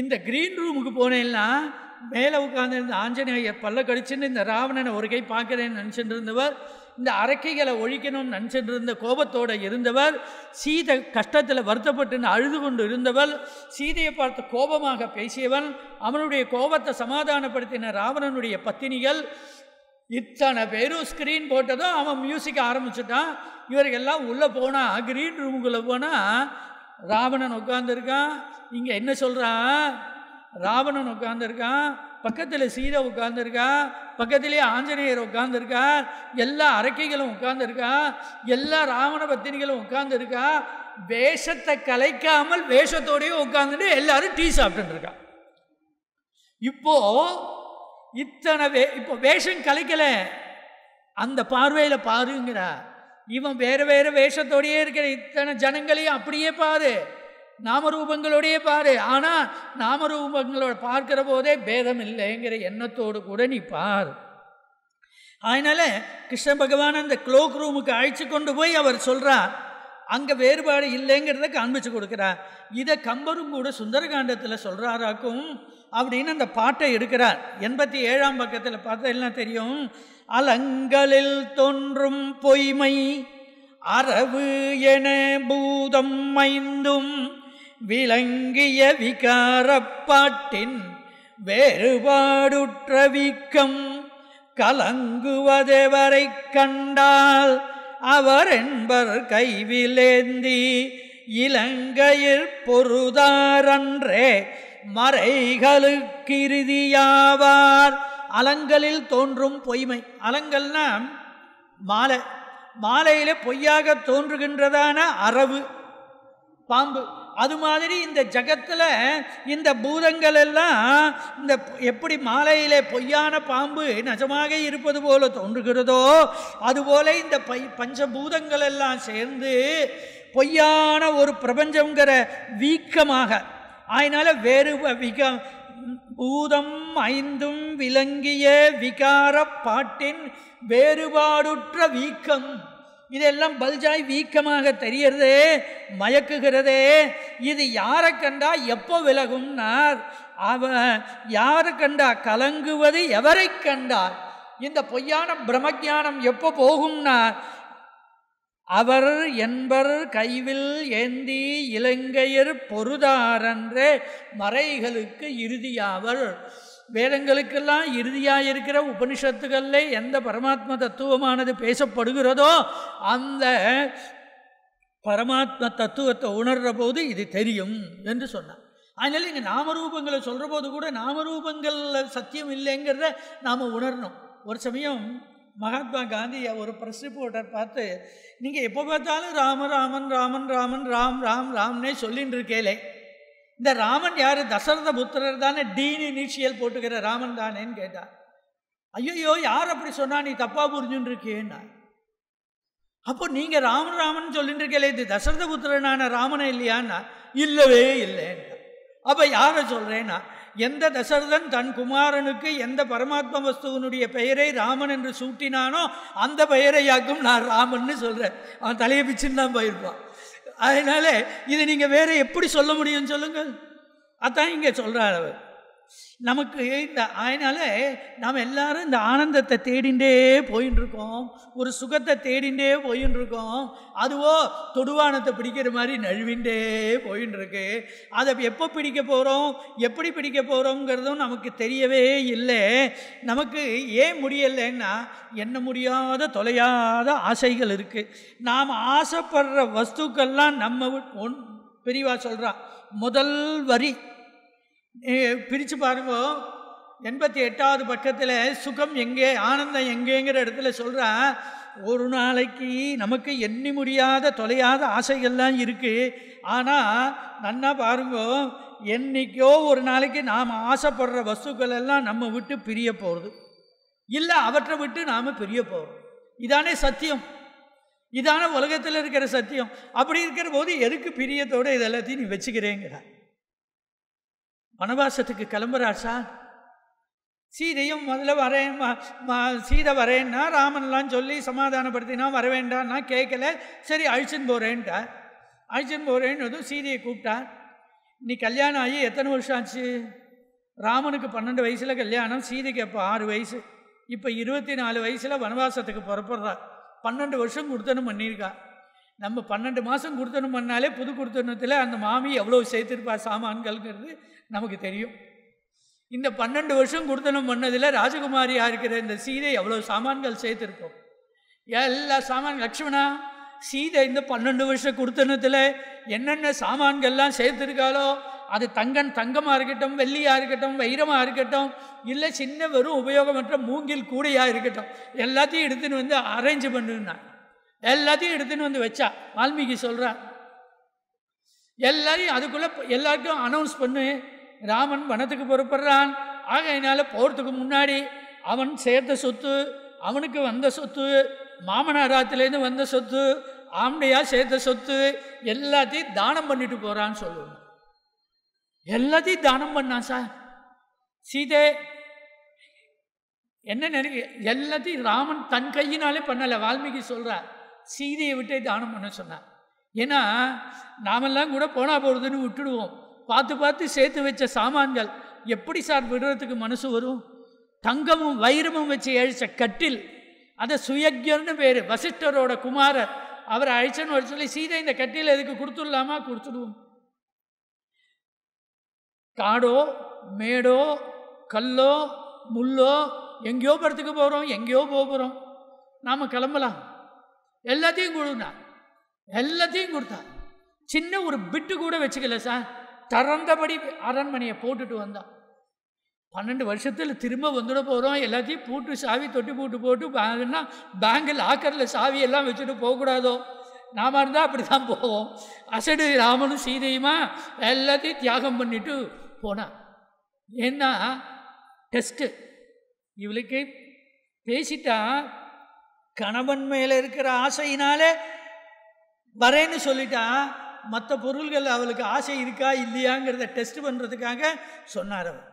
இந்த க்ரீன் ரூமுக்கு போனேன்னா மேலே உட்கார்ந்துருந்த ஆஞ்சநேயர் பல்ல கடிச்சுன்னு இந்த ராவணனை ஒரு கை பார்க்குறேன்னு நினச்சிட்டு இருந்தவர் இந்த அரக்கைகளை ஒழிக்கணும்னு நினச்சிட்டு இருந்த கோபத்தோடு இருந்தவர் சீதை கஷ்டத்தில் வருத்தப்பட்டுன்னு அழுது கொண்டு இருந்தவள் சீதையை பார்த்து கோபமாக பேசியவன் அவனுடைய கோபத்தை சமாதானப்படுத்தின ராவணனுடைய பத்தினிகள் இத்தனை பேரும் ஸ்க்ரீன் போட்டதும் அவன் மியூசிக் ஆரம்பிச்சுட்டான் எல்லாம் உள்ளே போனால் க்ரீன் ரூமுக்குள்ளே போனால் ராவணன் உட்காந்துருக்கான் இங்கே என்ன சொல்கிறான் ராவணன் உட்கார்ந்துருக்கான் பக்கத்தில் சீதை உட்கார்ந்துருக்கா பக்கத்திலே ஆஞ்சநேயர் உட்கார்ந்துருக்கா எல்லா அறக்கைகளும் உட்கார்ந்துருக்கா எல்லா ராவண பத்தினிகளும் உட்கார்ந்துருக்கா வேஷத்தை கலைக்காமல் வேஷத்தோடையும் உட்காந்துட்டு எல்லாரும் டீ சாப்பிட்டுருக்கா இப்போ இத்தனை வே இப்போ வேஷம் கலைக்கலை அந்த பார்வையில் பாருங்கிறா இவன் வேறு வேறு வேஷத்தோடையே இருக்கிற இத்தனை ஜனங்களையும் அப்படியே பாரு நாமரூபங்களுடைய பாரு ஆனால் நாமரூபங்களோட பார்க்கிற போதே பேதம் இல்லைங்கிற எண்ணத்தோடு கூட நீ பார் அதனால கிருஷ்ண பகவான் அந்த க்ளோக் ரூமுக்கு அழைச்சி கொண்டு போய் அவர் சொல்கிறார் அங்கே வேறுபாடு இல்லைங்கிறத காண்பிச்சு கொடுக்குறார் இதை கம்பரும் கூட சுந்தரகாண்டத்தில் சொல்கிறாராக்கும் அப்படின்னு அந்த பாட்டை எடுக்கிறார் எண்பத்தி ஏழாம் பக்கத்தில் பார்த்தா எல்லாம் தெரியும் அலங்களில் தோன்றும் பொய்மை அரவு என பூதம் மைந்தும் விளங்கிய விகாரப்பாட்டின் வேறுபாடுற்றவிக்கம் கலங்குவதவரை கண்டால் அவர் என்பர் கைவிலேந்தி இலங்கையில் பொருதாரன்றே மறைகளுக்கிருதியாவார் அலங்களில் தோன்றும் பொய்மை அலங்கள்னா மாலை மாலையில் பொய்யாக தோன்றுகின்றதான அரவு பாம்பு அது மாதிரி இந்த ஜகத்தில் இந்த பூதங்கள் எல்லாம் இந்த எப்படி மாலையிலே பொய்யான பாம்பு நிஜமாக இருப்பது போல தோன்றுகிறதோ அதுபோல இந்த பை பஞ்சபூதங்கள் எல்லாம் சேர்ந்து பொய்யான ஒரு பிரபஞ்சங்கிற வீக்கமாக அதனால் வேறு விக பூதம் ஐந்தும் விளங்கிய விகார பாட்டின் வேறுபாடுற்ற வீக்கம் இதெல்லாம் பல்ஜாய் வீக்கமாக தெரியறது மயக்குகிறதே இது யாரை கண்டா எப்போ விலகும்னார் அவன் யாரை கண்டா கலங்குவது எவரை கண்டார் இந்த பொய்யான பிரமஜானம் எப்போ போகும்னா அவர் என்பர் கைவில் ஏந்தி இலங்கையர் பொருதாரன்றே மறைகளுக்கு இறுதியாவர் வேதங்களுக்கெல்லாம் இறுதியாக இருக்கிற உபனிஷத்துகளில் எந்த பரமாத்ம தத்துவமானது பேசப்படுகிறதோ அந்த பரமாத்ம தத்துவத்தை உணர்கிற போது இது தெரியும் என்று சொன்னார் அதனால் இங்கே நாமரூபங்களை சொல்கிற போது கூட நாமரூபங்களில் சத்தியம் இல்லைங்கிறத நாம் உணரணும் ஒரு சமயம் மகாத்மா காந்தி ஒரு ப்ரெஸ் ரிப்போர்ட்டர் பார்த்து நீங்கள் எப்போ பார்த்தாலும் ராம ராமன் ராமன் ராமன் ராம் ராம் ராம்னே சொல்லின்னு இருக்கேலே இந்த ராமன் யார் தசரத புத்திரர் தானே டீன் இனிஷியல் போட்டுக்கிற ராமன் தானேன்னு கேட்டா ஐயோ யார் அப்படி சொன்னா நீ தப்பாக புரிஞ்சுன்னு இருக்கியேன்னா அப்போ நீங்கள் ராமன் ராமன் சொல்லிட்டு இருக்கலே இது தசரத புத்திரனான ராமனை இல்லையான்னா இல்லவே இல்லைன்னா அப்போ யாரை சொல்கிறேன்னா எந்த தசரதன் தன் குமாரனுக்கு எந்த பரமாத்ம வஸ்துவனுடைய பெயரை ராமன் என்று சூட்டினானோ அந்த பெயரையாக்கும் நான் ராமன்னு சொல்கிறேன் அவன் தலையை பிச்சுன்னு தான் போயிருப்பான் அதனால இதை நீங்கள் வேறு எப்படி சொல்ல முடியும்னு சொல்லுங்கள் அதான் இங்கே சொல்கிறார் அவர் நமக்கு இந்த அதனால் நாம் எல்லாரும் இந்த ஆனந்தத்தை தேடிண்டே போயின்னு இருக்கோம் ஒரு சுகத்தை தேடிண்டே போயின்னு இருக்கோம் அதுவோ தொடுவானத்தை பிடிக்கிற மாதிரி நழுவிண்டே போயின்னு இருக்கு அதை எப்போ பிடிக்க போகிறோம் எப்படி பிடிக்க போகிறோங்கிறதும் நமக்கு தெரியவே இல்லை நமக்கு ஏன் முடியலைன்னா என்ன முடியாத தொலையாத ஆசைகள் இருக்குது நாம் ஆசைப்படுற வஸ்துக்கள்லாம் நம்ம ஒன் பிரிவாக சொல்கிறான் முதல் வரி பிரித்து பாருங்க எண்பத்தி எட்டாவது பக்கத்தில் சுகம் எங்கே ஆனந்தம் எங்கேங்கிற இடத்துல சொல்கிறா ஒரு நாளைக்கு நமக்கு எண்ணி முடியாத தொலையாத ஆசைகள்லாம் இருக்குது ஆனால் நன்னா பாருங்க என்றைக்கோ ஒரு நாளைக்கு நாம் ஆசைப்படுற வஸ்துக்கள் எல்லாம் நம்ம விட்டு பிரிய போகிறது இல்லை அவற்றை விட்டு நாம் பிரிய போகிறோம் இதானே சத்தியம் இதான உலகத்தில் இருக்கிற சத்தியம் அப்படி இருக்கிற போது எதுக்கு பிரியத்தோடு இதெல்லாத்தையும் நீ வச்சுக்கிறேங்கிறான் வனவாசத்துக்கு கிளம்புறாச்சா சீதையும் முதல்ல வரேன் சீதை வரேன்னா ராமன்லாம் சொல்லி சமாதானப்படுத்தினா வரவேண்டான்னா கேட்கல சரி அழிச்சின்னு போகிறேன்ட்டா அழிச்சின்னு போகிறேன்னு எதுவும் சீதையை கூப்பிட்டா நீ கல்யாணம் ஆகி எத்தனை வருஷம் ஆச்சு ராமனுக்கு பன்னெண்டு வயசில் கல்யாணம் சீதைக்கு எப்போ ஆறு வயசு இப்போ இருபத்தி நாலு வயசில் வனவாசத்துக்கு புறப்படுறா பன்னெண்டு வருஷம் கொடுத்தனும் பண்ணியிருக்கா நம்ம பன்னெண்டு மாதம் கொடுத்தனும் பண்ணாலே புது கொடுத்தனத்தில் அந்த மாமி எவ்வளோ சேர்த்துருப்பா சாமான்கள்ங்கிறது நமக்கு தெரியும் இந்த பன்னெண்டு வருஷம் கொடுத்தனம் பண்ணதில் ராஜகுமாரியாக இருக்கிற இந்த சீதை எவ்வளோ சாமான்கள் சேர்த்துருக்கோம் எல்லா சாமான் லக்ஷ்மணா சீதை இந்த பன்னெண்டு வருஷம் கொடுத்தனத்தில் என்னென்ன சாமான்கள்லாம் சேர்த்துருக்காளோ அது தங்கன் தங்கமாக இருக்கட்டும் வெள்ளியாக இருக்கட்டும் வைரமாக இருக்கட்டும் இல்லை சின்ன வெறும் உபயோகமற்ற மூங்கில் கூடையாக இருக்கட்டும் எல்லாத்தையும் எடுத்துன்னு வந்து அரேஞ்ச் பண்ணுனான் எல்லாத்தையும் எடுத்துன்னு வந்து வச்சா வால்மீகி சொல்கிறான் எல்லாரையும் அதுக்குள்ளே எல்லாருக்கும் அனௌன்ஸ் பண்ணு ராமன் வனத்துக்கு பொறுப்படுறான் ஆக என்னால் போகிறதுக்கு முன்னாடி அவன் சேர்த்த சொத்து அவனுக்கு வந்த சொத்து மாமனாராத்திலேருந்து வந்த சொத்து ஆம்படையாக சேர்த்த சொத்து எல்லாத்தையும் தானம் பண்ணிட்டு போகிறான்னு சொல்லுவோம் எல்லாத்தையும் தானம் பண்ணான் சார் சீதை என்ன நினைக்க எல்லாத்தையும் ராமன் தன் கையினாலே பண்ணலை வால்மீகி சொல்கிறார் சீதையை விட்டே தானம் பண்ண சொன்னான் ஏன்னா நாமெல்லாம் கூட போனால் போகிறதுன்னு விட்டுடுவோம் பார்த்து பார்த்து சேர்த்து வச்ச சாமான்கள் எப்படி சார் விடுறதுக்கு மனசு வரும் தங்கமும் வைரமும் வச்சு அழிச்ச கட்டில் அதை சுயக்யர்னு பேர் வசிஷ்டரோட குமாரர் அவரை அழிச்சன்னு ஒரு சொல்லி சீதை இந்த கட்டில் எதுக்கு கொடுத்துடலாமா கொடுத்துடுவோம் காடோ மேடோ கல்லோ முள்ளோ எங்கேயோ படத்துக்கு போகிறோம் எங்கேயோ போகிறோம் நாம் கிளம்பலாம் எல்லாத்தையும் கொடுனா எல்லாத்தையும் கொடுத்தா சின்ன ஒரு பிட்டு கூட வச்சுக்கல சார் திறந்தபடி அரண்மனையை போட்டுட்டு வந்தான் பன்னெண்டு வருஷத்தில் திரும்ப வந்துட போகிறோம் எல்லாத்தையும் பூட்டு சாவி தொட்டி பூட்டு போட்டு பேங்க்னா பேங்கு லாக்கரில் சாவி எல்லாம் வச்சுட்டு போகக்கூடாதோ நாம இருந்தால் அப்படி தான் போவோம் அசடு ராமனும் சீதையுமா எல்லாத்தையும் தியாகம் பண்ணிட்டு போனான் ஏன்னா டெஸ்ட்டு இவளுக்கு பேசிட்டா கணவன் மேலே இருக்கிற ஆசையினாலே வரேன்னு சொல்லிட்டான் மற்ற பொருள்கள் அவளுக்கு ஆசை இருக்கா இல்லையாங்கிறத டெஸ்ட் பண்ணுறதுக்காக சொன்னார் அவர்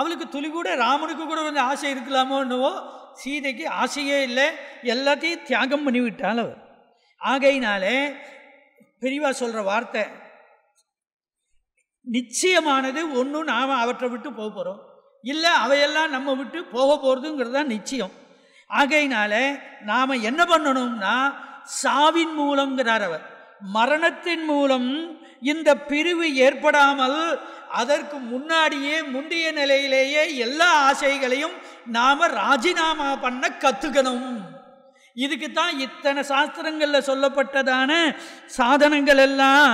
அவளுக்கு துளி கூட ராமனுக்கு கூட கொஞ்சம் ஆசை இருக்கலாமோ என்னவோ சீதைக்கு ஆசையே இல்லை எல்லாத்தையும் தியாகம் பண்ணிவிட்டாள் அவர் ஆகையினாலே பெரியவா சொல்கிற வார்த்தை நிச்சயமானது ஒன்றும் நாம் அவற்றை விட்டு போக போகிறோம் இல்லை அவையெல்லாம் நம்ம விட்டு போக போகிறதுங்கிறது தான் நிச்சயம் ஆகையினால நாம் என்ன பண்ணணும்னா சாவின் மூலங்கிறார் அவர் மரணத்தின் மூலம் இந்த பிரிவு ஏற்படாமல் அதற்கு முன்னாடியே முந்தைய நிலையிலேயே எல்லா ஆசைகளையும் நாம் ராஜினாமா பண்ண கற்றுக்கணும் இதுக்கு தான் இத்தனை சாஸ்திரங்களில் சொல்லப்பட்டதான சாதனங்கள் எல்லாம்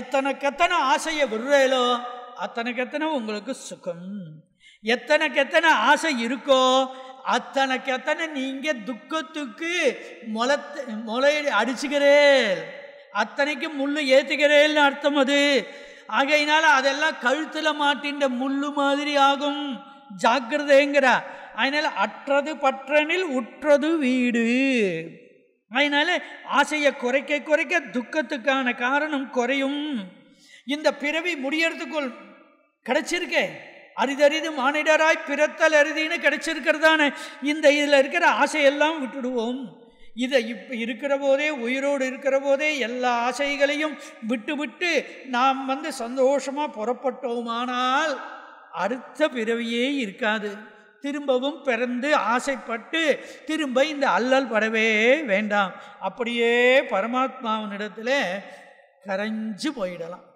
எத்தனை ஆசையை விடுறேலோ அத்தனை உங்களுக்கு சுகம் எத்தனை ஆசை இருக்கோ அத்தனை நீங்க நீங்கள் துக்கத்துக்கு முளத்து முளை அடிச்சுக்கிறேன் அத்தனைக்கும் முள் ஏற்றுகிறேன்னு அர்த்தம் அது ஆகையினால அதெல்லாம் கழுத்தில் மாட்டின்ற முள்ளு மாதிரி ஆகும் ஜாக்கிரதைங்கிற அதனால் அற்றது பற்றனில் உற்றது வீடு அதனால் ஆசையை குறைக்க குறைக்க துக்கத்துக்கான காரணம் குறையும் இந்த பிறவி முடியறதுக்குள் கிடைச்சிருக்கே அரிதறிது மானிடராய் பிறத்தல் அரிதின்னு கிடைச்சிருக்கிறதான இந்த இதில் இருக்கிற ஆசையெல்லாம் விட்டுடுவோம் இதை இப்போ இருக்கிற போதே உயிரோடு இருக்கிற போதே எல்லா ஆசைகளையும் விட்டு விட்டு நாம் வந்து சந்தோஷமாக புறப்பட்டோமானால் அடுத்த பிறவியே இருக்காது திரும்பவும் பிறந்து ஆசைப்பட்டு திரும்ப இந்த அல்லல் படவே வேண்டாம் அப்படியே பரமாத்மாவனிடத்தில் கரைஞ்சு போயிடலாம்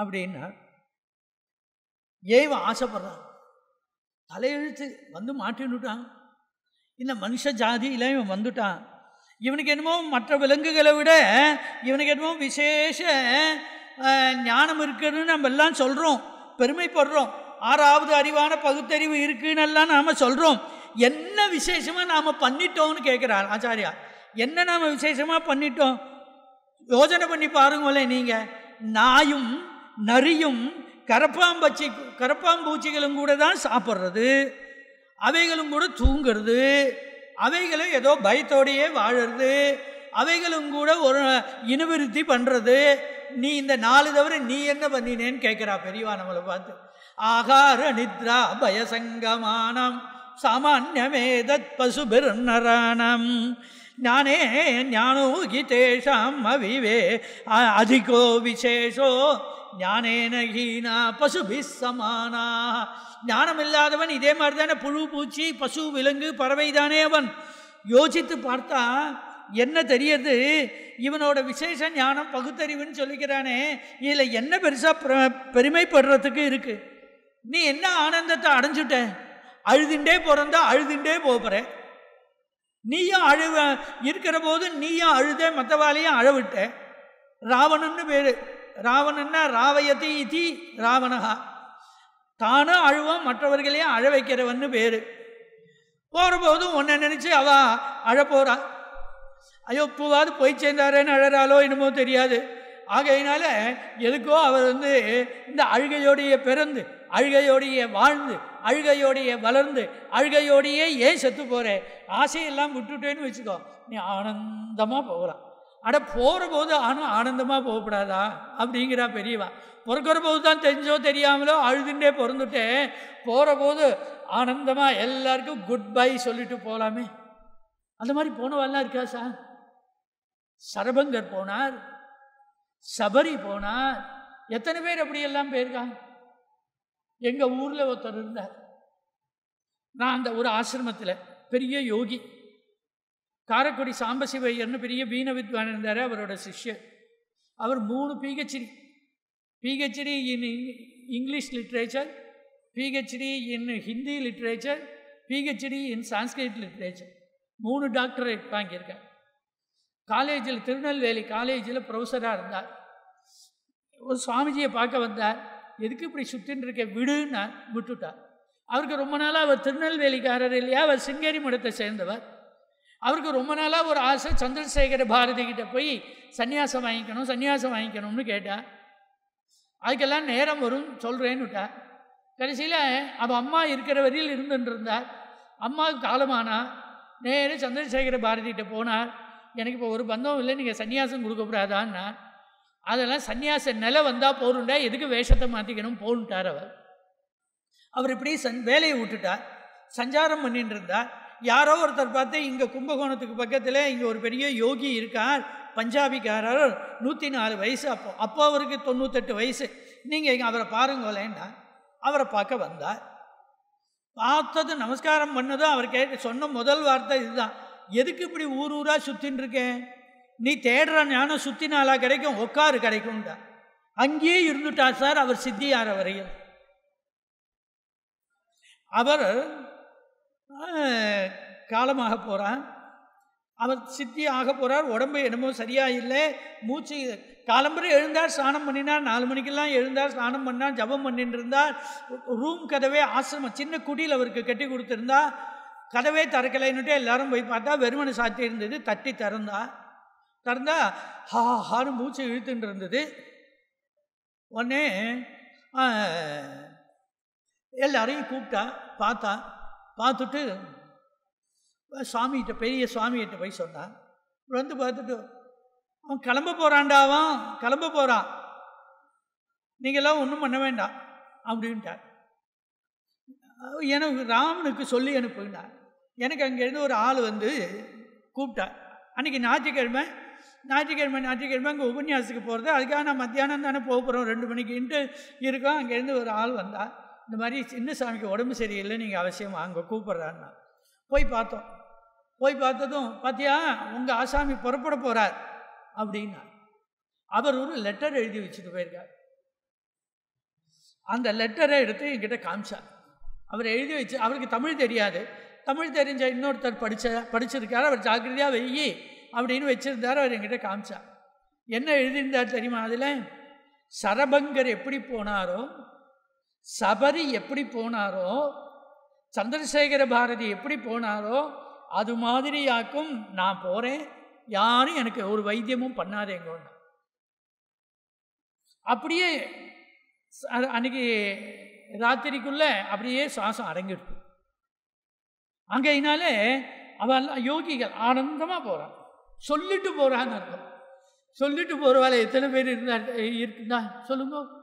அப்படின்னா ஏன் ஆசைப்படுறான் தலையெழுத்து வந்து மாட்டின்னுட்டான் இந்த மனுஷ ஜாதியில் இவன் வந்துட்டான் இவனுக்கு என்னமோ மற்ற விலங்குகளை விட இவனுக்கு என்னமோ விசேஷ ஞானம் இருக்குதுன்னு நம்ம எல்லாம் சொல்கிறோம் பெருமைப்படுறோம் ஆறாவது அறிவான பகுத்தறிவு இருக்குன்னெல்லாம் நாம் சொல்கிறோம் என்ன விசேஷமாக நாம் பண்ணிட்டோம்னு கேட்குறான் ஆச்சாரியா என்ன நாம் விசேஷமாக பண்ணிட்டோம் யோஜனை பண்ணி பாருங்களேன் நீங்கள் நாயும் நரியும் கரப்பாம்பச்சி கரப்பாம்பூச்சிகளும் கூட தான் சாப்பிட்றது அவைகளும் கூட தூங்கிறது அவைகளும் ஏதோ பயத்தோடையே வாழறது அவைகளும் கூட ஒரு இனவிருத்தி பண்ணுறது நீ இந்த நாலு தவிர நீ என்ன பண்ணினேன்னு கேட்குறா பெரியவா நம்மளை பார்த்து ஆகார நித்ரா பயசங்கமானம் பசு பெருநரானம் ஞானே ஞானோகி தேஷாம் அவிவே அதிகோ விசேஷோ ஞானேன ஹீனா பசுபி சமானா ஞானம் இல்லாதவன் இதே மாதிரி தானே புழு பூச்சி பசு விலங்கு பறவை தானே அவன் யோசித்து பார்த்தா என்ன தெரியுது இவனோட விசேஷ ஞானம் பகுத்தறிவுன்னு சொல்லிக்கிறானே இதில் என்ன பெருசாக பெருமைப்படுறதுக்கு இருக்குது நீ என்ன ஆனந்தத்தை அடைஞ்சுட்ட அழுதுண்டே பிறந்தா அழுதுண்டே போகிற நீயும் அழுவ இருக்கிற போது நீயும் அழுத மற்றவாளையும் அழவிட்ட ராவணன்னு பேர் ராவணன்னா ராவயதி இதி ராவணகா தானும் அழுவான் மற்றவர்களையும் அழ வைக்கிறவன்னு பேர் போகிறபோதும் ஒன்றை நினச்சி அவள் அழப்போறா ஐயோ பூவாவது போய் சேர்ந்தாரேன்னு அழறாளோ என்னமோ தெரியாது ஆகையினால எதுக்கோ அவர் வந்து இந்த அழுகையோடைய பிறந்து அழுகையோடைய வாழ்ந்து அழுகையோடைய வளர்ந்து அழுகையோடையே ஏன் செத்து போறேன் ஆசையெல்லாம் விட்டுட்டேன்னு வச்சுக்கோ நீ ஆனந்தமாக போகலாம் அட போகிற போது ஆனால் ஆனந்தமாக போகக்கூடாதா அப்படிங்கிறா பெரியவா பிறக்கிற போது தான் தெரிஞ்சோ தெரியாமலோ அழுதுண்டே பிறந்துட்டேன் போகிற போது ஆனந்தமாக எல்லாருக்கும் குட் பை சொல்லிட்டு போகலாமே அந்த மாதிரி போனவெல்லாம் இருக்கா சார் சரபங்கர் போனார் சபரி போனார் எத்தனை பேர் அப்படியெல்லாம் போயிருக்காங்க எங்கள் ஊரில் ஒருத்தர் இருந்தார் நான் அந்த ஒரு ஆசிரமத்தில் பெரிய யோகி காரைக்குடி சாம்பசிவையர்னு பெரிய வீண வித்வான் இருந்தார் அவரோட சிஷ்யர் அவர் மூணு PhD PhD in English literature PhD in Hindi literature PhD in Sanskrit literature மூணு டாக்டரேட் வாங்கியிருக்கார் காலேஜில் திருநெல்வேலி காலேஜில் ப்ரொஃபஸராக இருந்தார் ஒரு சுவாமிஜியை பார்க்க வந்தார் எதுக்கு இப்படி சுற்றின்னு இருக்க விடுன்னு விட்டுட்டார் அவருக்கு ரொம்ப நாளாக அவர் திருநெல்வேலிக்காரர் இல்லையா அவர் சிங்கேரி மடத்தை சேர்ந்தவர் அவருக்கு ரொம்ப நாளாக ஒரு ஆசை சந்திரசேகர பாரதி கிட்ட போய் சன்னியாசம் வாங்கிக்கணும் சன்னியாசம் வாங்கிக்கணும்னு கேட்டா அதுக்கெல்லாம் நேரம் வரும் சொல்கிறேன்னுட்டா கடைசியில் அவள் அம்மா இருக்கிற வரையில் இருந்துட்டு அம்மாவுக்கு காலமானா நேரு சந்திரசேகர பாரதிகிட்ட போனார் எனக்கு இப்போ ஒரு பந்தம் இல்லை நீங்கள் சன்னியாசம் கொடுக்கக்கூடாதான்னா அதெல்லாம் சன்னியாச நிலை வந்தால் போருண்டா எதுக்கு வேஷத்தை மாற்றிக்கணும் போன்ட்டார் அவர் அவர் இப்படி சன் வேலையை விட்டுட்டார் சஞ்சாரம் பண்ணிட்டு இருந்தார் யாரோ ஒருத்தர் பார்த்து இங்கே கும்பகோணத்துக்கு பக்கத்தில் இங்கே ஒரு பெரிய யோகி இருக்கார் பஞ்சாபிக்காரர் நூற்றி நாலு வயசு அப்போ அப்போ அவருக்கு தொண்ணூத்தெட்டு வயசு நீங்கள் இங்கே அவரை பாருங்களேன்னா அவரை பார்க்க வந்தார் பார்த்தது நமஸ்காரம் பண்ணதும் அவர் கேட்டு சொன்ன முதல் வார்த்தை இதுதான் எதுக்கு இப்படி ஊர் ஊராக சுற்றின்னு இருக்கேன் நீ தேடுற ஞானம் சுற்றி நாளாக கிடைக்கும் உட்காரு கிடைக்கும்டா அங்கேயே இருந்துட்டார் சார் அவர் சித்தியார அவரையும் அவர் காலமாக போகிறான் அவர் சித்தி ஆக போகிறார் உடம்பு என்னமோ சரியாக இல்லை மூச்சு காலம்பரம் எழுந்தார் ஸ்நானம் பண்ணினார் நாலு மணிக்கெல்லாம் எழுந்தார் ஸ்நானம் பண்ணார் ஜபம் பண்ணிட்டு இருந்தார் ரூம் கதவே ஆசிரமம் சின்ன குடியில் அவருக்கு கட்டி கொடுத்துருந்தா கதவே திறக்கலைன்னுட்டு எல்லாரும் போய் பார்த்தா வெறுமனை சாத்தி இருந்தது தட்டி திறந்தா திறந்தா ஹா ஹாரு மூச்சு இழுத்துட்டு இருந்தது உடனே எல்லாரையும் கூப்பிட்டா பார்த்தா பார்த்துட்டு சுவாமிகிட்ட பெரிய சுவாமிகிட்ட போய் சொன்னான் வந்து பார்த்துட்டு அவன் கிளம்ப போகிறான்டாவான் கிளம்ப போகிறான் நீங்களாம் ஒன்றும் பண்ண வேண்டாம் அப்படின்ட்டார் எனக்கு ராமனுக்கு சொல்லி அனுப்புனார் எனக்கு அங்கேருந்து ஒரு ஆள் வந்து கூப்பிட்டார் அன்றைக்கி ஞாயிற்றுக்கிழமை ஞாயிற்றுக்கிழமை ஞாயிற்றுக்கிழமை அங்கே உபன்யாசத்துக்கு போகிறது அதுக்காக நான் மத்தியானம் தானே போக போகிறோம் ரெண்டு மணிக்கு இன்ட்டு இருக்கோம் அங்கேருந்து ஒரு ஆள் வந்தார் இந்த மாதிரி சின்ன சாமிக்கு உடம்பு சரியில்லை நீங்கள் அவசியம் அங்கே கூப்பிட்றான்னா போய் பார்த்தோம் போய் பார்த்ததும் பார்த்தியா உங்கள் ஆசாமி புறப்பட போகிறார் அப்படின்னா அவர் ஒரு லெட்டர் எழுதி வச்சுட்டு போயிருக்கார் அந்த லெட்டரை எடுத்து என்கிட்ட காமிச்சார் அவர் எழுதி வச்சு அவருக்கு தமிழ் தெரியாது தமிழ் தெரிஞ்ச இன்னொருத்தர் படித்த படிச்சிருக்கார் அவர் ஜாக்கிரதையாக வெய்யி அப்படின்னு வச்சுருந்தார் அவர் என்கிட்ட காமிச்சார் என்ன எழுதியிருந்தார் தெரியுமா அதில் சரபங்கர் எப்படி போனாரோ சபரி எப்படி போனாரோ சந்திரசேகர பாரதி எப்படி போனாரோ அது மாதிரியாக்கும் நான் போகிறேன் யாரும் எனக்கு ஒரு வைத்தியமும் பண்ணாதேங்க அப்படியே அன்னைக்கு ராத்திரிக்குள்ளே அப்படியே சுவாசம் அடங்கிடுது அங்கேனாலே அவள் யோகிகள் ஆனந்தமாக போகிறான் சொல்லிட்டு போகிறான்னு அர்த்தம் சொல்லிட்டு போகிறவாள் எத்தனை பேர் இருந்தா இருக்குதா சொல்லுங்க